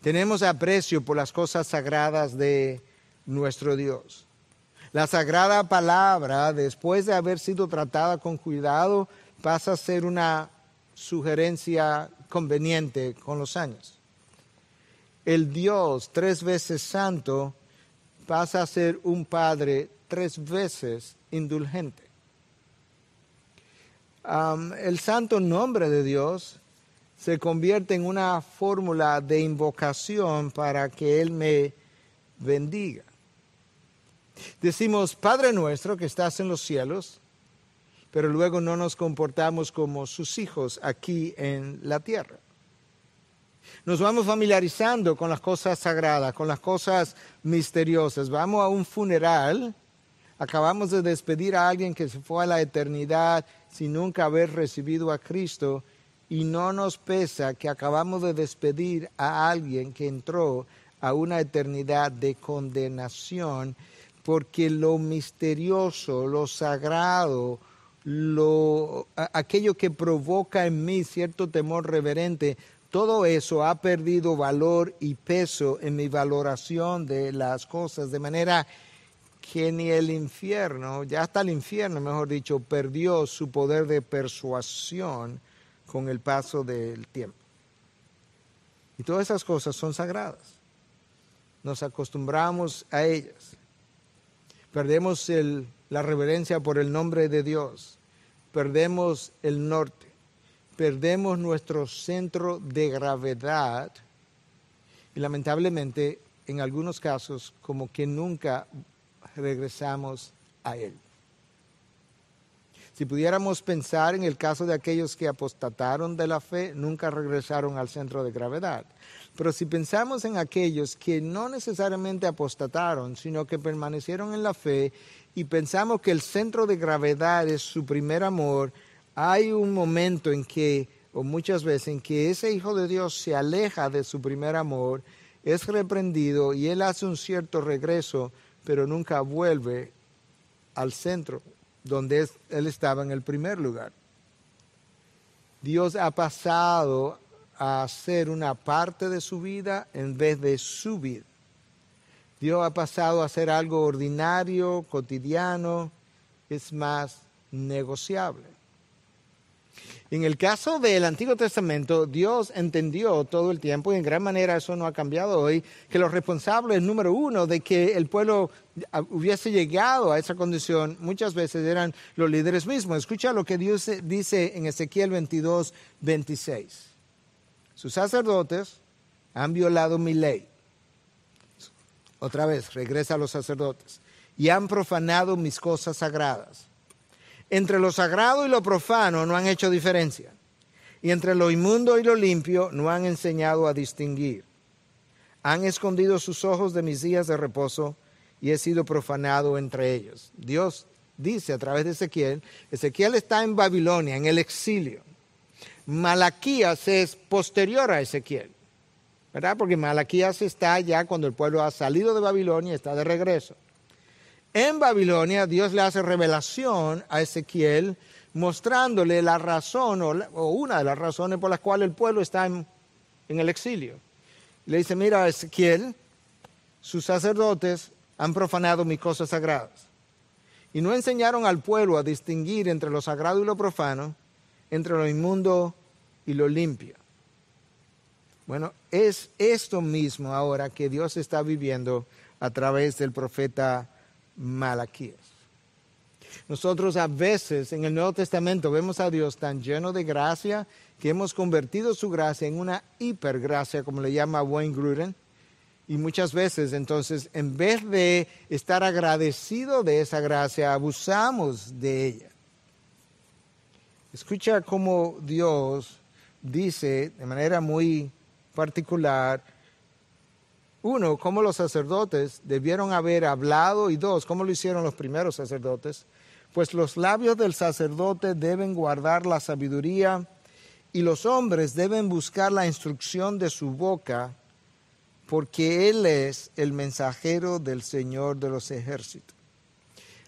Tenemos aprecio por las cosas sagradas de nuestro Dios. La sagrada palabra, después de haber sido tratada con cuidado, pasa a ser una sugerencia conveniente con los años. El Dios tres veces santo pasa a ser un Padre tres veces indulgente. el santo nombre de Dios se convierte en una fórmula de invocación para que Él me bendiga. Decimos, Padre nuestro que estás en los cielos, pero luego no nos comportamos como sus hijos aquí en la tierra. Nos vamos familiarizando con las cosas sagradas, con las cosas misteriosas. Vamos a un funeral, acabamos de despedir a alguien que se fue a la eternidad sin nunca haber recibido a Cristo y no nos pesa que acabamos de despedir a alguien que entró a una eternidad de condenación, porque lo misterioso, lo sagrado, lo, aquello que provoca en mí cierto temor reverente, todo eso ha perdido valor y peso en mi valoración de las cosas, de manera que ni el infierno, ya hasta el infierno, mejor dicho, perdió su poder de persuasión con el paso del tiempo. Y todas esas cosas son sagradas. Nos acostumbramos a ellas. Perdemos la reverencia por el nombre de Dios. Perdemos el norte. Perdemos nuestro centro de gravedad. Y lamentablemente, en algunos casos, como que nunca regresamos a Él. Si pudiéramos pensar en el caso de aquellos que apostataron de la fe, nunca regresaron al centro de gravedad. Pero si pensamos en aquellos que no necesariamente apostataron, sino que permanecieron en la fe y pensamos que el centro de gravedad es su primer amor, hay un momento en que, o muchas veces, en que ese hijo de Dios se aleja de su primer amor, es reprendido y él hace un cierto regreso, pero nunca vuelve al centro donde él estaba en el primer lugar. Dios ha pasado a ser una parte de su vida en vez de su vida. Dios ha pasado a ser algo ordinario, cotidiano, es más negociable. En el caso del Antiguo Testamento, Dios entendió todo el tiempo y en gran manera eso no ha cambiado hoy, que los responsables número uno de que el pueblo hubiese llegado a esa condición muchas veces eran los líderes mismos. Escucha lo que Dios dice en Ezequiel 22, 26. Sus sacerdotes han violado mi ley. Otra vez, regresa a los sacerdotes. Y han profanado mis cosas sagradas entre lo sagrado y lo profano no han hecho diferencia. Y entre lo inmundo y lo limpio no han enseñado a distinguir. Han escondido sus ojos de mis días de reposo y he sido profanado entre ellos. Dios dice a través de Ezequiel, Ezequiel está en Babilonia, en el exilio. Malaquías es posterior a Ezequiel, ¿verdad? Porque Malaquías está ya cuando el pueblo ha salido de Babilonia, y está de regreso. En Babilonia Dios le hace revelación a Ezequiel mostrándole la razón o, una de las razones por las cuales el pueblo está en, el exilio. Le dice, mira Ezequiel, sus sacerdotes han profanado mis cosas sagradas y no enseñaron al pueblo a distinguir entre lo sagrado y lo profano, entre lo inmundo y lo limpio. Bueno, es esto mismo ahora que Dios está viviendo a través del profeta Malaquías. Nosotros a veces en el Nuevo Testamento vemos a Dios tan lleno de gracia que hemos convertido su gracia en una hipergracia, como le llama Wayne Gruden. Y muchas veces entonces, en vez de estar agradecido de esa gracia, abusamos de ella. Escucha cómo Dios dice de manera muy particular uno, cómo los sacerdotes debieron haber hablado y dos, cómo lo hicieron los primeros sacerdotes, pues los labios del sacerdote deben guardar la sabiduría y los hombres deben buscar la instrucción de su boca, porque Él es el mensajero del Señor de los ejércitos.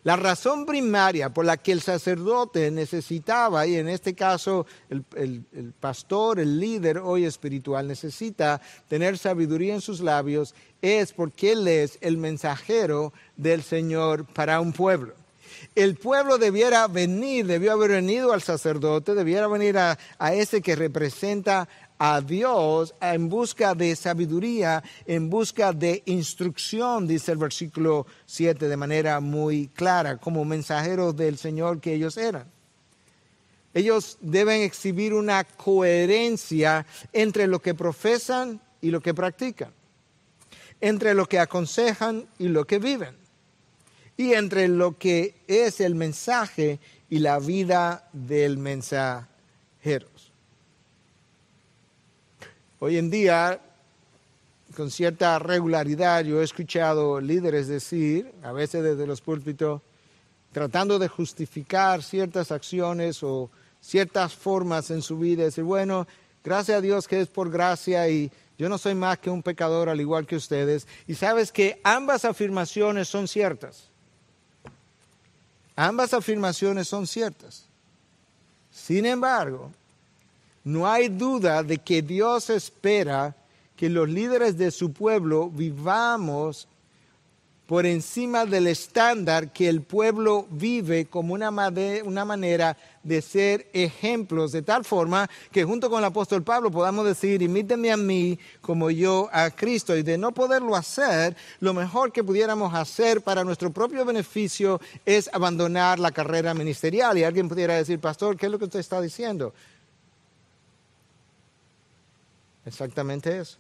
La razón primaria por la que el sacerdote necesitaba, y en este caso el, pastor, el líder hoy espiritual, necesita tener sabiduría en sus labios, es porque él es el mensajero del Señor para un pueblo. El pueblo debiera venir, debió haber venido al sacerdote, debiera venir a, a ese que representa a Dios en busca de sabiduría, en busca de instrucción, dice el versículo 7 de manera muy clara, como mensajeros del Señor que ellos eran. Ellos deben exhibir una coherencia entre lo que profesan y lo que practican, entre lo que aconsejan y lo que viven, y entre lo que es el mensaje y la vida del mensajero. Hoy en día, con cierta regularidad, yo he escuchado líderes decir, a veces desde los púlpitos, tratando de justificar ciertas acciones o ciertas formas en su vida, decir, bueno, gracias a Dios que es por gracia y yo no soy más que un pecador al igual que ustedes. Y sabes que ambas afirmaciones son ciertas. Ambas afirmaciones son ciertas. Sin embargo, no hay duda de que Dios espera que los líderes de su pueblo vivamos por encima del estándar que el pueblo vive como una, manera de ser ejemplos, de tal forma que junto con el apóstol Pablo podamos decir, imíteme a mí como yo a Cristo, y de no poderlo hacer, lo mejor que pudiéramos hacer para nuestro propio beneficio es abandonar la carrera ministerial. Y alguien pudiera decir, pastor, ¿qué es lo que usted está diciendo? Exactamente eso.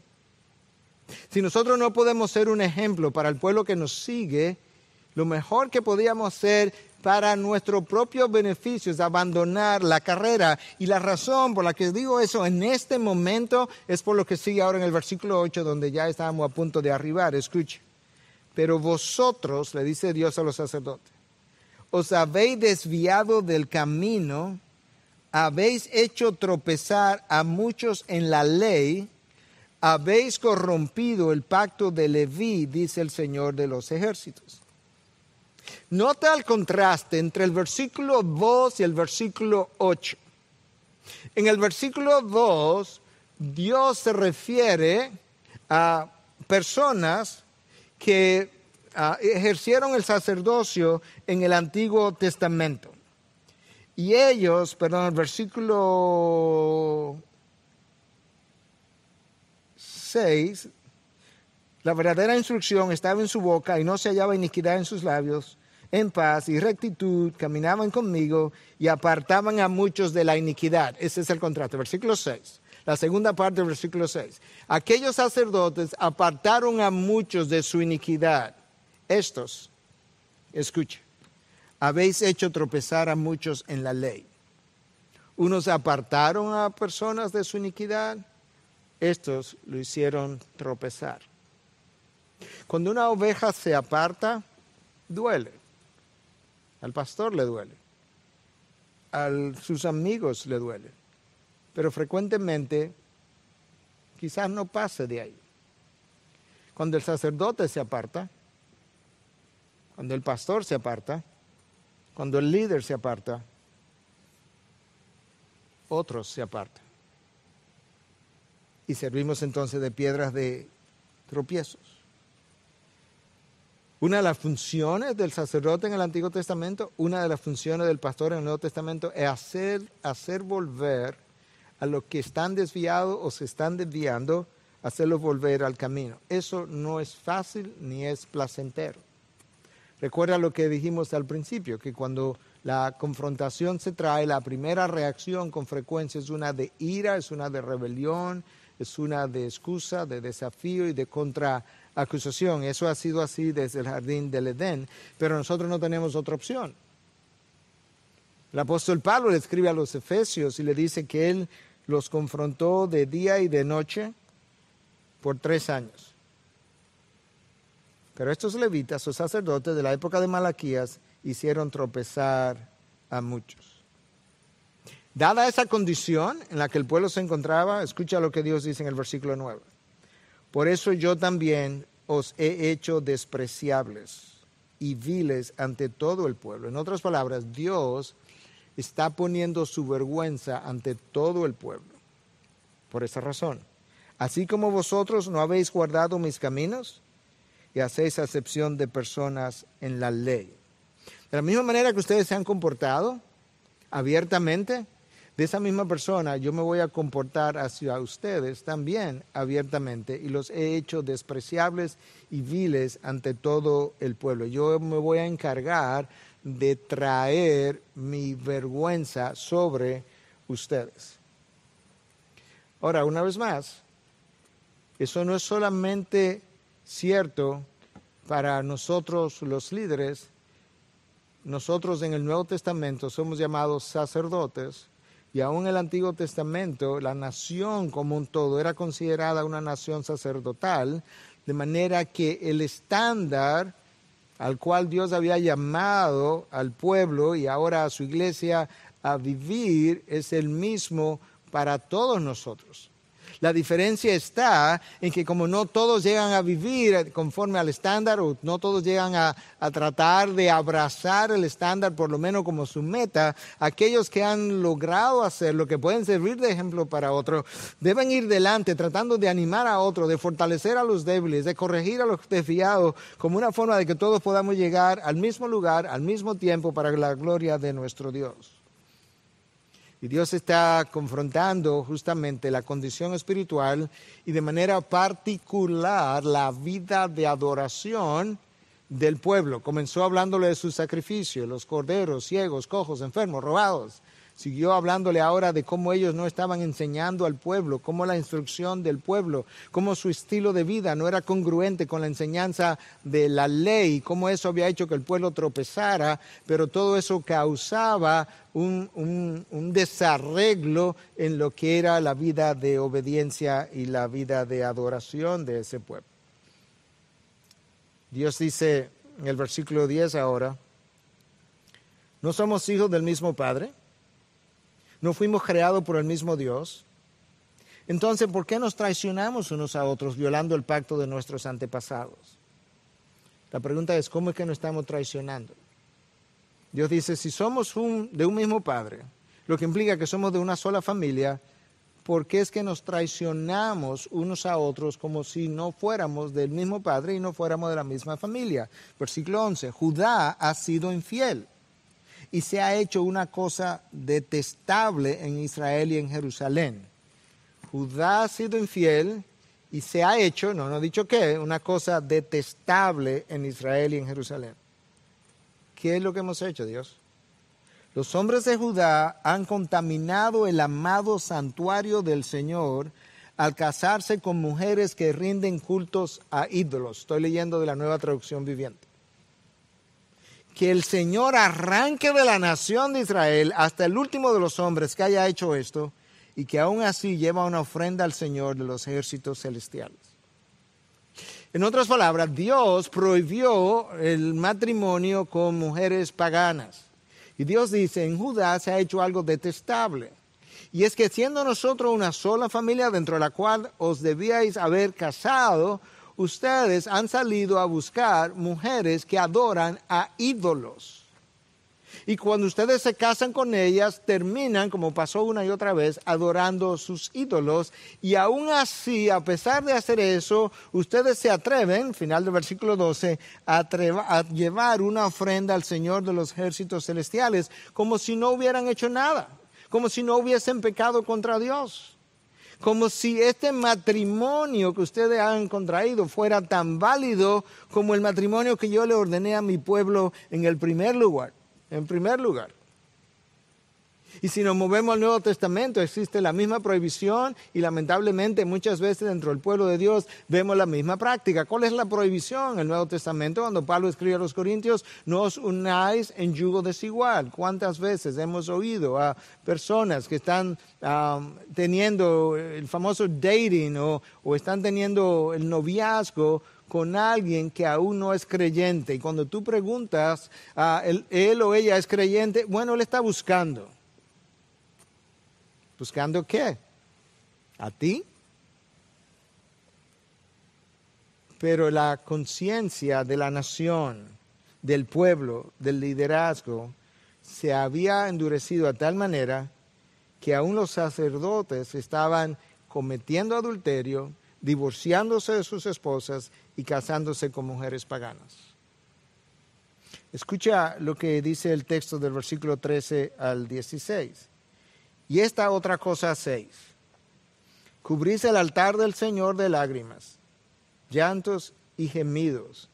Si nosotros no podemos ser un ejemplo para el pueblo que nos sigue, lo mejor que podíamos hacer para nuestro propio beneficio es abandonar la carrera. Y la razón por la que digo eso en este momento es por lo que sigue ahora en el versículo 8, donde ya estábamos a punto de arribar. Escuche. Pero vosotros, le dice Dios a los sacerdotes, os habéis desviado del camino habéis hecho tropezar a muchos en la ley, habéis corrompido el pacto de Leví, dice el Señor de los ejércitos. Nota el contraste entre el versículo 2 y el versículo 8. En el versículo 2, Dios se refiere a personas que ah, ejercieron el sacerdocio en el Antiguo Testamento. Y ellos, perdón, el versículo 6, la verdadera instrucción estaba en su boca y no se hallaba iniquidad en sus labios. En paz y rectitud caminaban conmigo y apartaban a muchos de la iniquidad. Ese es el contrato, versículo 6 la segunda parte del versículo 6. Aquellos sacerdotes apartaron a muchos de su iniquidad. Estos, escucha habéis hecho tropezar a muchos en la ley. Unos apartaron a personas de su iniquidad, estos lo hicieron tropezar. Cuando una oveja se aparta, duele. Al pastor le duele. A sus amigos le duele. Pero frecuentemente quizás no pase de ahí. Cuando el sacerdote se aparta, cuando el pastor se aparta, cuando el líder se aparta, otros se apartan. Y servimos entonces de piedras de tropiezos. Una de las funciones del sacerdote en el Antiguo Testamento, una de las funciones del pastor en el Nuevo Testamento es hacer, hacer volver a los que están desviados o se están desviando, hacerlos volver al camino. Eso no es fácil ni es placentero. Recuerda lo que dijimos al principio, que cuando la confrontación se trae, la primera reacción con frecuencia es una de ira, es una de rebelión, es una de excusa, de desafío y de contraacusación. Eso ha sido así desde el jardín del Edén, pero nosotros no tenemos otra opción. El apóstol Pablo le escribe a los Efesios y le dice que él los confrontó de día y de noche por tres años. Pero estos levitas o sacerdotes de la época de Malaquías hicieron tropezar a muchos. Dada esa condición en la que el pueblo se encontraba, escucha lo que Dios dice en el versículo 9. Por eso yo también os he hecho despreciables y viles ante todo el pueblo. En otras palabras, Dios está poniendo su vergüenza ante todo el pueblo. Por esa razón, así como vosotros no habéis guardado mis caminos, y hacéis acepción de personas en la ley. De la misma manera que ustedes se han comportado abiertamente, de esa misma persona yo me voy a comportar hacia ustedes también abiertamente y los he hecho despreciables y viles ante todo el pueblo. Yo me voy a encargar de traer mi vergüenza sobre ustedes. Ahora, una vez más, eso no es solamente cierto para nosotros los líderes, nosotros en el Nuevo Testamento somos llamados sacerdotes y aún en el Antiguo Testamento la nación como un todo era considerada una nación sacerdotal, de manera que el estándar al cual Dios había llamado al pueblo y ahora a su iglesia a vivir es el mismo para todos nosotros. La diferencia está en que como no todos llegan a vivir conforme al estándar o no todos llegan a, tratar de abrazar el estándar por lo menos como su meta, aquellos que han logrado hacer lo que pueden servir de ejemplo para otros deben ir delante tratando de animar a otros, de fortalecer a los débiles, de corregir a los desviados como una forma de que todos podamos llegar al mismo lugar, al mismo tiempo para la gloria de nuestro Dios. Y Dios está confrontando justamente la condición espiritual y de manera particular la vida de adoración del pueblo. Comenzó hablándole de su sacrificio, los corderos, ciegos, cojos, enfermos, robados. Siguió hablándole ahora de cómo ellos no estaban enseñando al pueblo, cómo la instrucción del pueblo, cómo su estilo de vida no era congruente con la enseñanza de la ley, cómo eso había hecho que el pueblo tropezara, pero todo eso causaba un, desarreglo en lo que era la vida de obediencia y la vida de adoración de ese pueblo. Dios dice en el versículo 10 ahora, ¿no somos hijos del mismo Padre? ¿No fuimos creados por el mismo Dios? Entonces, ¿por qué nos traicionamos unos a otros violando el pacto de nuestros antepasados? La pregunta es, ¿cómo es que nos estamos traicionando? Dios dice, si somos de un mismo Padre, lo que implica que somos de una sola familia, ¿por qué es que nos traicionamos unos a otros como si no fuéramos del mismo padre y no fuéramos de la misma familia? Versículo 11, Judá ha sido infiel y se ha hecho una cosa detestable en Israel y en Jerusalén. Judá ha sido infiel y se ha hecho, no, no ha dicho qué, una cosa detestable en Israel y en Jerusalén. ¿Qué es lo que hemos hecho, Dios? Los hombres de Judá han contaminado el amado santuario del Señor al casarse con mujeres que rinden cultos a ídolos. Estoy leyendo de la nueva traducción viviente que el Señor arranque de la nación de Israel hasta el último de los hombres que haya hecho esto y que aún así lleva una ofrenda al Señor de los ejércitos celestiales. En otras palabras, Dios prohibió el matrimonio con mujeres paganas. Y Dios dice, en Judá se ha hecho algo detestable. Y es que siendo nosotros una sola familia dentro de la cual os debíais haber casado, ustedes han salido a buscar mujeres que adoran a ídolos. Y cuando ustedes se casan con ellas, terminan, como pasó una y otra vez, adorando sus ídolos. Y aún así, a pesar de hacer eso, ustedes se atreven, final del versículo 12, a, a llevar una ofrenda al Señor de los ejércitos celestiales, como si no hubieran hecho nada, como si no hubiesen pecado contra Dios como si este matrimonio que ustedes han contraído fuera tan válido como el matrimonio que yo le ordené a mi pueblo en el primer lugar, en primer lugar. Y si nos movemos al Nuevo Testamento, existe la misma prohibición y lamentablemente muchas veces dentro del pueblo de Dios vemos la misma práctica. ¿Cuál es la prohibición? en El Nuevo Testamento, cuando Pablo escribe a los Corintios, no os unáis en yugo desigual. ¿Cuántas veces hemos oído a personas que están teniendo el famoso dating o, están teniendo el noviazgo? con alguien que aún no es creyente. Y cuando tú preguntas, a ah, él, él, o ella es creyente, bueno, él está buscando. ¿Buscando qué? ¿A ti? Pero la conciencia de la nación, del pueblo, del liderazgo, se había endurecido a tal manera que aún los sacerdotes estaban cometiendo adulterio, divorciándose de sus esposas y casándose con mujeres paganas. Escucha lo que dice el texto del versículo 13 al 16. Y esta otra cosa seis. Cubrís el altar del Señor de lágrimas, llantos y gemidos,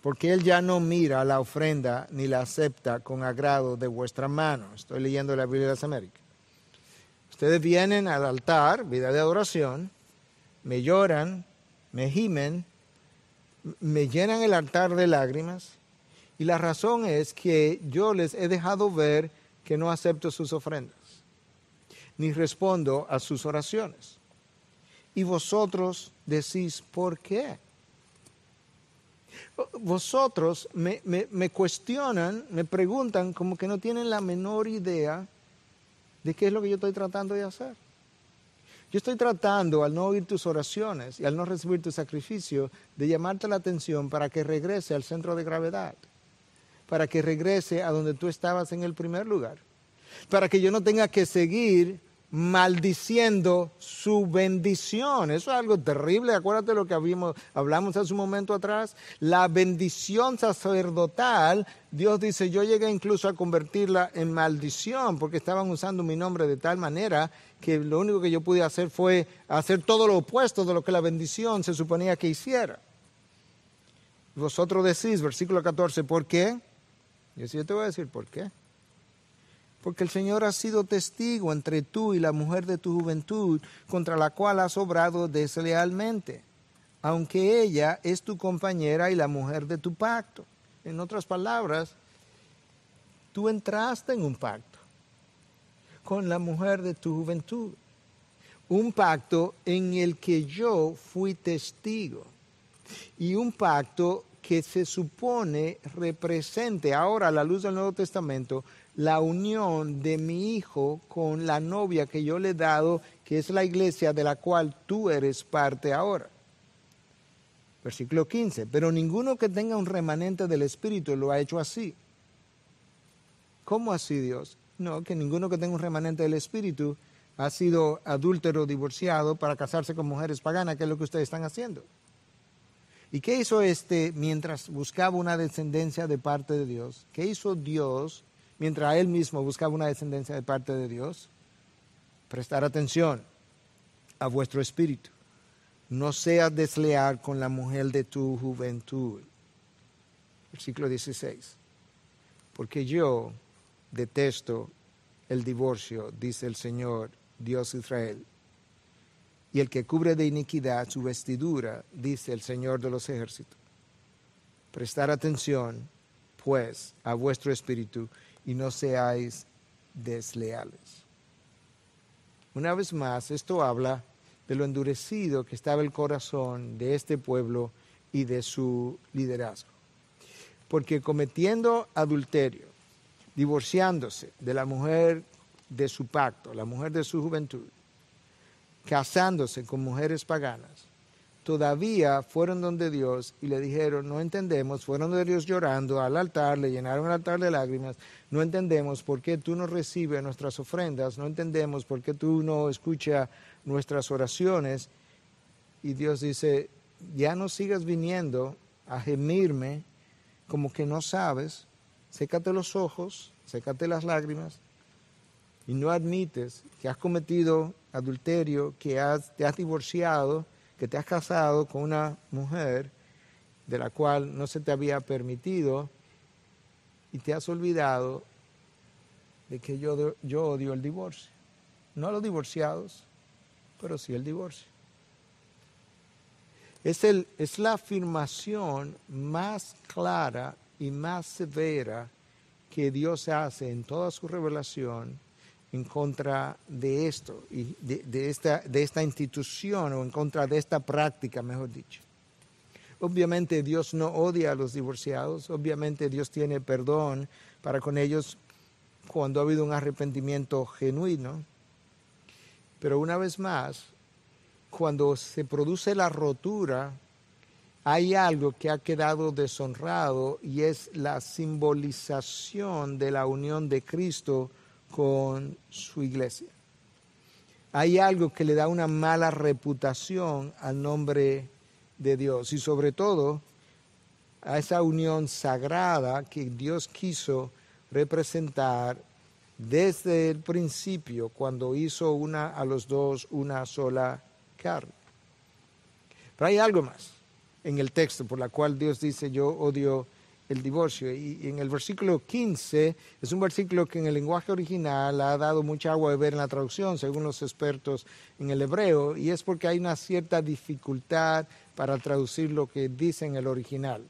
porque Él ya no mira la ofrenda ni la acepta con agrado de vuestra mano. Estoy leyendo la Biblia de las Américas. Ustedes vienen al altar, vida de adoración, me lloran, me gimen, me llenan el altar de lágrimas, y la razón es que yo les he dejado ver que no acepto sus ofrendas, ni respondo a sus oraciones. Y vosotros decís, ¿por qué? Vosotros me, cuestionan, me preguntan como que no tienen la menor idea de qué es lo que yo estoy tratando de hacer. Yo estoy tratando, al no oír tus oraciones y al no recibir tu sacrificio, de llamarte la atención para que regrese al centro de gravedad para que regrese a donde tú estabas en el primer lugar. Para que yo no tenga que seguir maldiciendo su bendición. Eso es algo terrible. Acuérdate lo que habíamos, hablamos hace un momento atrás. La bendición sacerdotal, Dios dice, yo llegué incluso a convertirla en maldición porque estaban usando mi nombre de tal manera que lo único que yo pude hacer fue hacer todo lo opuesto de lo que la bendición se suponía que hiciera. Vosotros decís, versículo 14, ¿por qué? Y así yo te voy a decir por qué. Porque el Señor ha sido testigo entre tú y la mujer de tu juventud, contra la cual has obrado deslealmente, aunque ella es tu compañera y la mujer de tu pacto. En otras palabras, tú entraste en un pacto con la mujer de tu juventud. Un pacto en el que yo fui testigo. Y un pacto que se supone represente ahora a la luz del Nuevo Testamento la unión de mi hijo con la novia que yo le he dado, que es la iglesia de la cual tú eres parte ahora. Versículo 15, pero ninguno que tenga un remanente del Espíritu lo ha hecho así. ¿Cómo así Dios? No, que ninguno que tenga un remanente del Espíritu ha sido adúltero, divorciado para casarse con mujeres paganas, que es lo que ustedes están haciendo. ¿Y qué hizo este mientras buscaba una descendencia de parte de Dios? ¿Qué hizo Dios mientras él mismo buscaba una descendencia de parte de Dios? Prestar atención a vuestro espíritu. No seas desleal con la mujer de tu juventud. Versículo 16. Porque yo detesto el divorcio, dice el Señor Dios Israel y el que cubre de iniquidad su vestidura, dice el Señor de los ejércitos. Prestad atención, pues, a vuestro espíritu y no seáis desleales. Una vez más, esto habla de lo endurecido que estaba el corazón de este pueblo y de su liderazgo. Porque cometiendo adulterio, divorciándose de la mujer de su pacto, la mujer de su juventud, casándose con mujeres paganas, todavía fueron donde Dios y le dijeron, no entendemos, fueron donde Dios llorando al altar, le llenaron el altar de lágrimas, no entendemos por qué tú no recibes nuestras ofrendas, no entendemos por qué tú no escuchas nuestras oraciones. Y Dios dice, ya no sigas viniendo a gemirme como que no sabes, sécate los ojos, sécate las lágrimas y no admites que has cometido adulterio, que te has divorciado, que te has casado con una mujer de la cual no se te había permitido y te has olvidado de que yo, yo odio el divorcio. No los divorciados, pero sí el divorcio. Es, el, es la afirmación más clara y más severa que Dios hace en toda su revelación en contra de esto, y de, esta, de esta institución o en contra de esta práctica, mejor dicho. Obviamente Dios no odia a los divorciados, obviamente Dios tiene perdón para con ellos cuando ha habido un arrepentimiento genuino. Pero una vez más, cuando se produce la rotura, hay algo que ha quedado deshonrado y es la simbolización de la unión de Cristo con su iglesia. Hay algo que le da una mala reputación al nombre de Dios y sobre todo a esa unión sagrada que Dios quiso representar desde el principio cuando hizo una a los dos una sola carne. Pero hay algo más en el texto por la cual Dios dice yo odio el divorcio. Y, en el versículo 15 es un versículo que en el lenguaje original ha dado mucha agua de ver en la traducción, según los expertos en el hebreo, y es porque hay una cierta dificultad para traducir lo que dice en el original.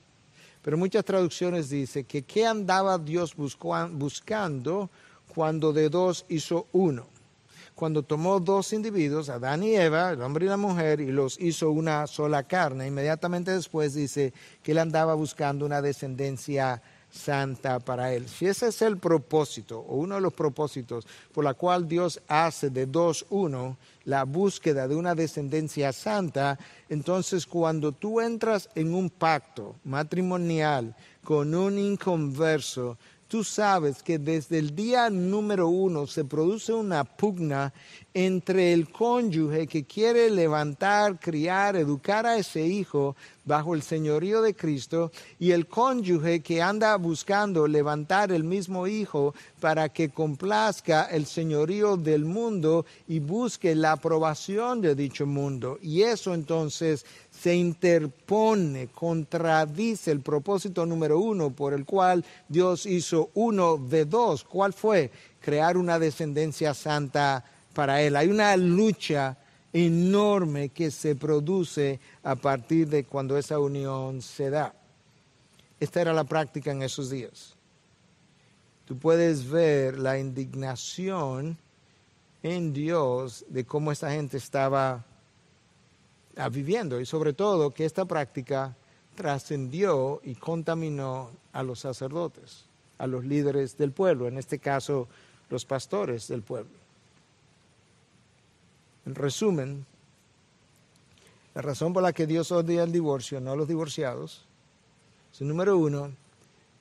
Pero muchas traducciones dicen que qué andaba Dios buscando cuando de dos hizo uno cuando tomó dos individuos, Adán y Eva, el hombre y la mujer, y los hizo una sola carne. Inmediatamente después dice que él andaba buscando una descendencia santa para él. Si ese es el propósito o uno de los propósitos por la cual Dios hace de dos uno la búsqueda de una descendencia santa, entonces cuando tú entras en un pacto matrimonial con un inconverso, tú sabes que desde el día número uno se produce una pugna entre el cónyuge que quiere levantar, criar, educar a ese hijo bajo el señorío de Cristo y el cónyuge que anda buscando levantar el mismo hijo para que complazca el señorío del mundo y busque la aprobación de dicho mundo. Y eso entonces se interpone, contradice el propósito número uno por el cual Dios hizo uno de dos. ¿Cuál fue? Crear una descendencia santa para él. Hay una lucha enorme que se produce a partir de cuando esa unión se da. Esta era la práctica en esos días. Tú puedes ver la indignación en Dios de cómo esa gente estaba viviendo y sobre todo que esta práctica trascendió y contaminó a los sacerdotes, a los líderes del pueblo, en este caso los pastores del pueblo. En resumen, la razón por la que Dios odia el divorcio, no a los divorciados, es número uno,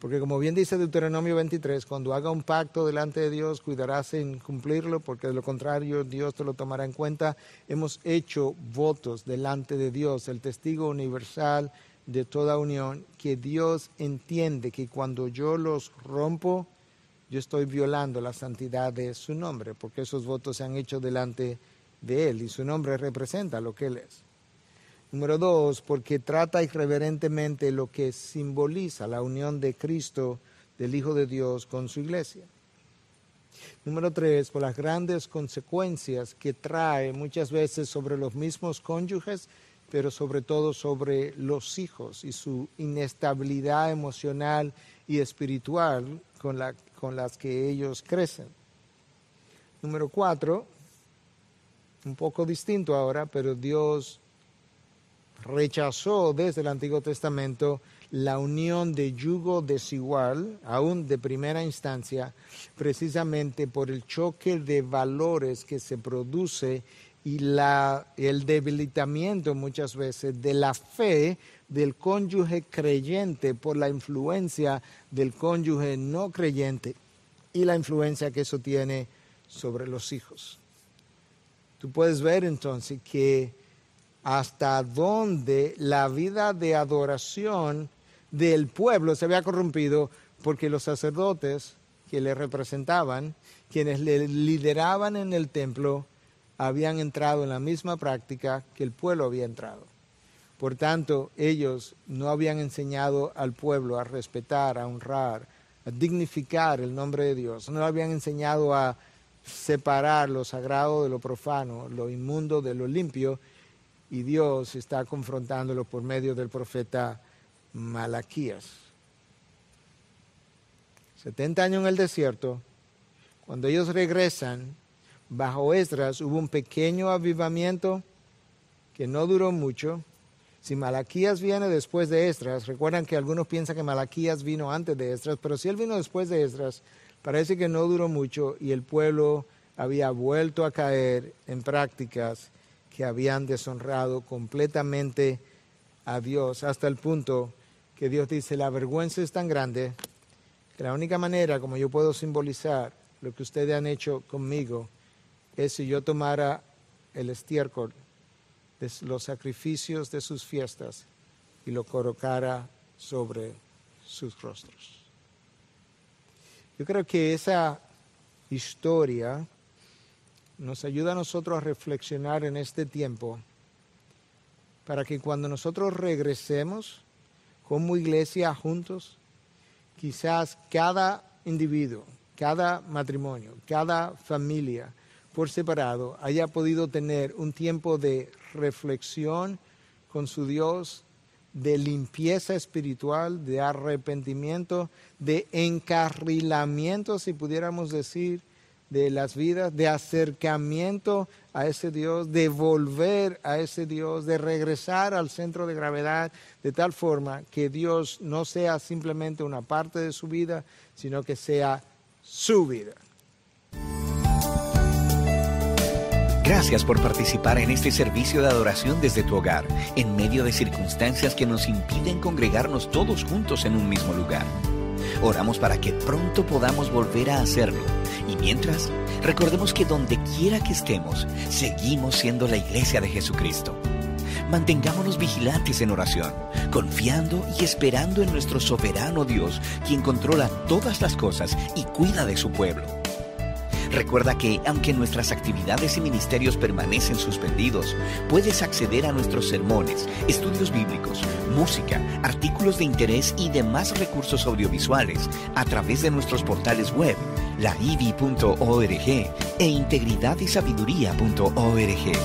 porque como bien dice Deuteronomio 23, cuando haga un pacto delante de Dios, cuidarás en cumplirlo, porque de lo contrario Dios te lo tomará en cuenta. Hemos hecho votos delante de Dios, el testigo universal de toda unión, que Dios entiende que cuando yo los rompo, yo estoy violando la santidad de su nombre, porque esos votos se han hecho delante de Él y su nombre representa lo que Él es. Número dos, porque trata irreverentemente lo que simboliza la unión de Cristo, del Hijo de Dios, con su iglesia. Número tres, por las grandes consecuencias que trae muchas veces sobre los mismos cónyuges, pero sobre todo sobre los hijos y su inestabilidad emocional y espiritual con, con las que ellos crecen. Número cuatro, un poco distinto ahora, pero Dios rechazó desde el Antiguo Testamento la unión de yugo desigual, aún de primera instancia, precisamente por el choque de valores que se produce y la, el debilitamiento muchas veces de la fe del cónyuge creyente por la influencia del cónyuge no creyente y la influencia que eso tiene sobre los hijos. Tú puedes ver entonces que hasta donde la vida de adoración del pueblo se había corrompido porque los sacerdotes que le representaban, quienes le lideraban en el templo, habían entrado en la misma práctica que el pueblo había entrado. Por tanto, ellos no habían enseñado al pueblo a respetar, a honrar, a dignificar el nombre de Dios. No habían enseñado a separar lo sagrado de lo profano, lo inmundo de lo limpio, y Dios está confrontándolo por medio del profeta Malaquías. 70 años en el desierto, cuando ellos regresan, bajo Esdras hubo un pequeño avivamiento que no duró mucho. Si Malaquías viene después de Esdras, recuerdan que algunos piensan que Malaquías vino antes de Esdras, pero si él vino después de Esdras, parece que no duró mucho y el pueblo había vuelto a caer en prácticas habían deshonrado completamente a Dios hasta el punto que Dios dice, la vergüenza es tan grande que la única manera como yo puedo simbolizar lo que ustedes han hecho conmigo es si yo tomara el estiércol de los sacrificios de sus fiestas y lo colocara sobre sus rostros. Yo creo que esa historia nos ayuda a nosotros a reflexionar en este tiempo para que cuando nosotros regresemos como iglesia juntos, quizás cada individuo, cada matrimonio, cada familia por separado haya podido tener un tiempo de reflexión con su Dios, de limpieza espiritual, de arrepentimiento, de encarrilamiento, si pudiéramos decir, de las vidas, de acercamiento a ese Dios, de volver a ese Dios, de regresar al centro de gravedad, de tal forma que Dios no sea simplemente una parte de su vida, sino que sea su vida. Gracias por participar en este servicio de adoración desde tu hogar, en medio de circunstancias que nos impiden congregarnos todos juntos en un mismo lugar. Oramos para que pronto podamos volver a hacerlo. Y mientras, recordemos que donde quiera que estemos, seguimos siendo la iglesia de Jesucristo. Mantengámonos vigilantes en oración, confiando y esperando en nuestro soberano Dios, quien controla todas las cosas y cuida de su pueblo. Recuerda que, aunque nuestras actividades y ministerios permanecen suspendidos, puedes acceder a nuestros sermones, estudios bíblicos, música, artículos de interés y demás recursos audiovisuales a través de nuestros portales web, laivi.org e integridadysabiduría.org.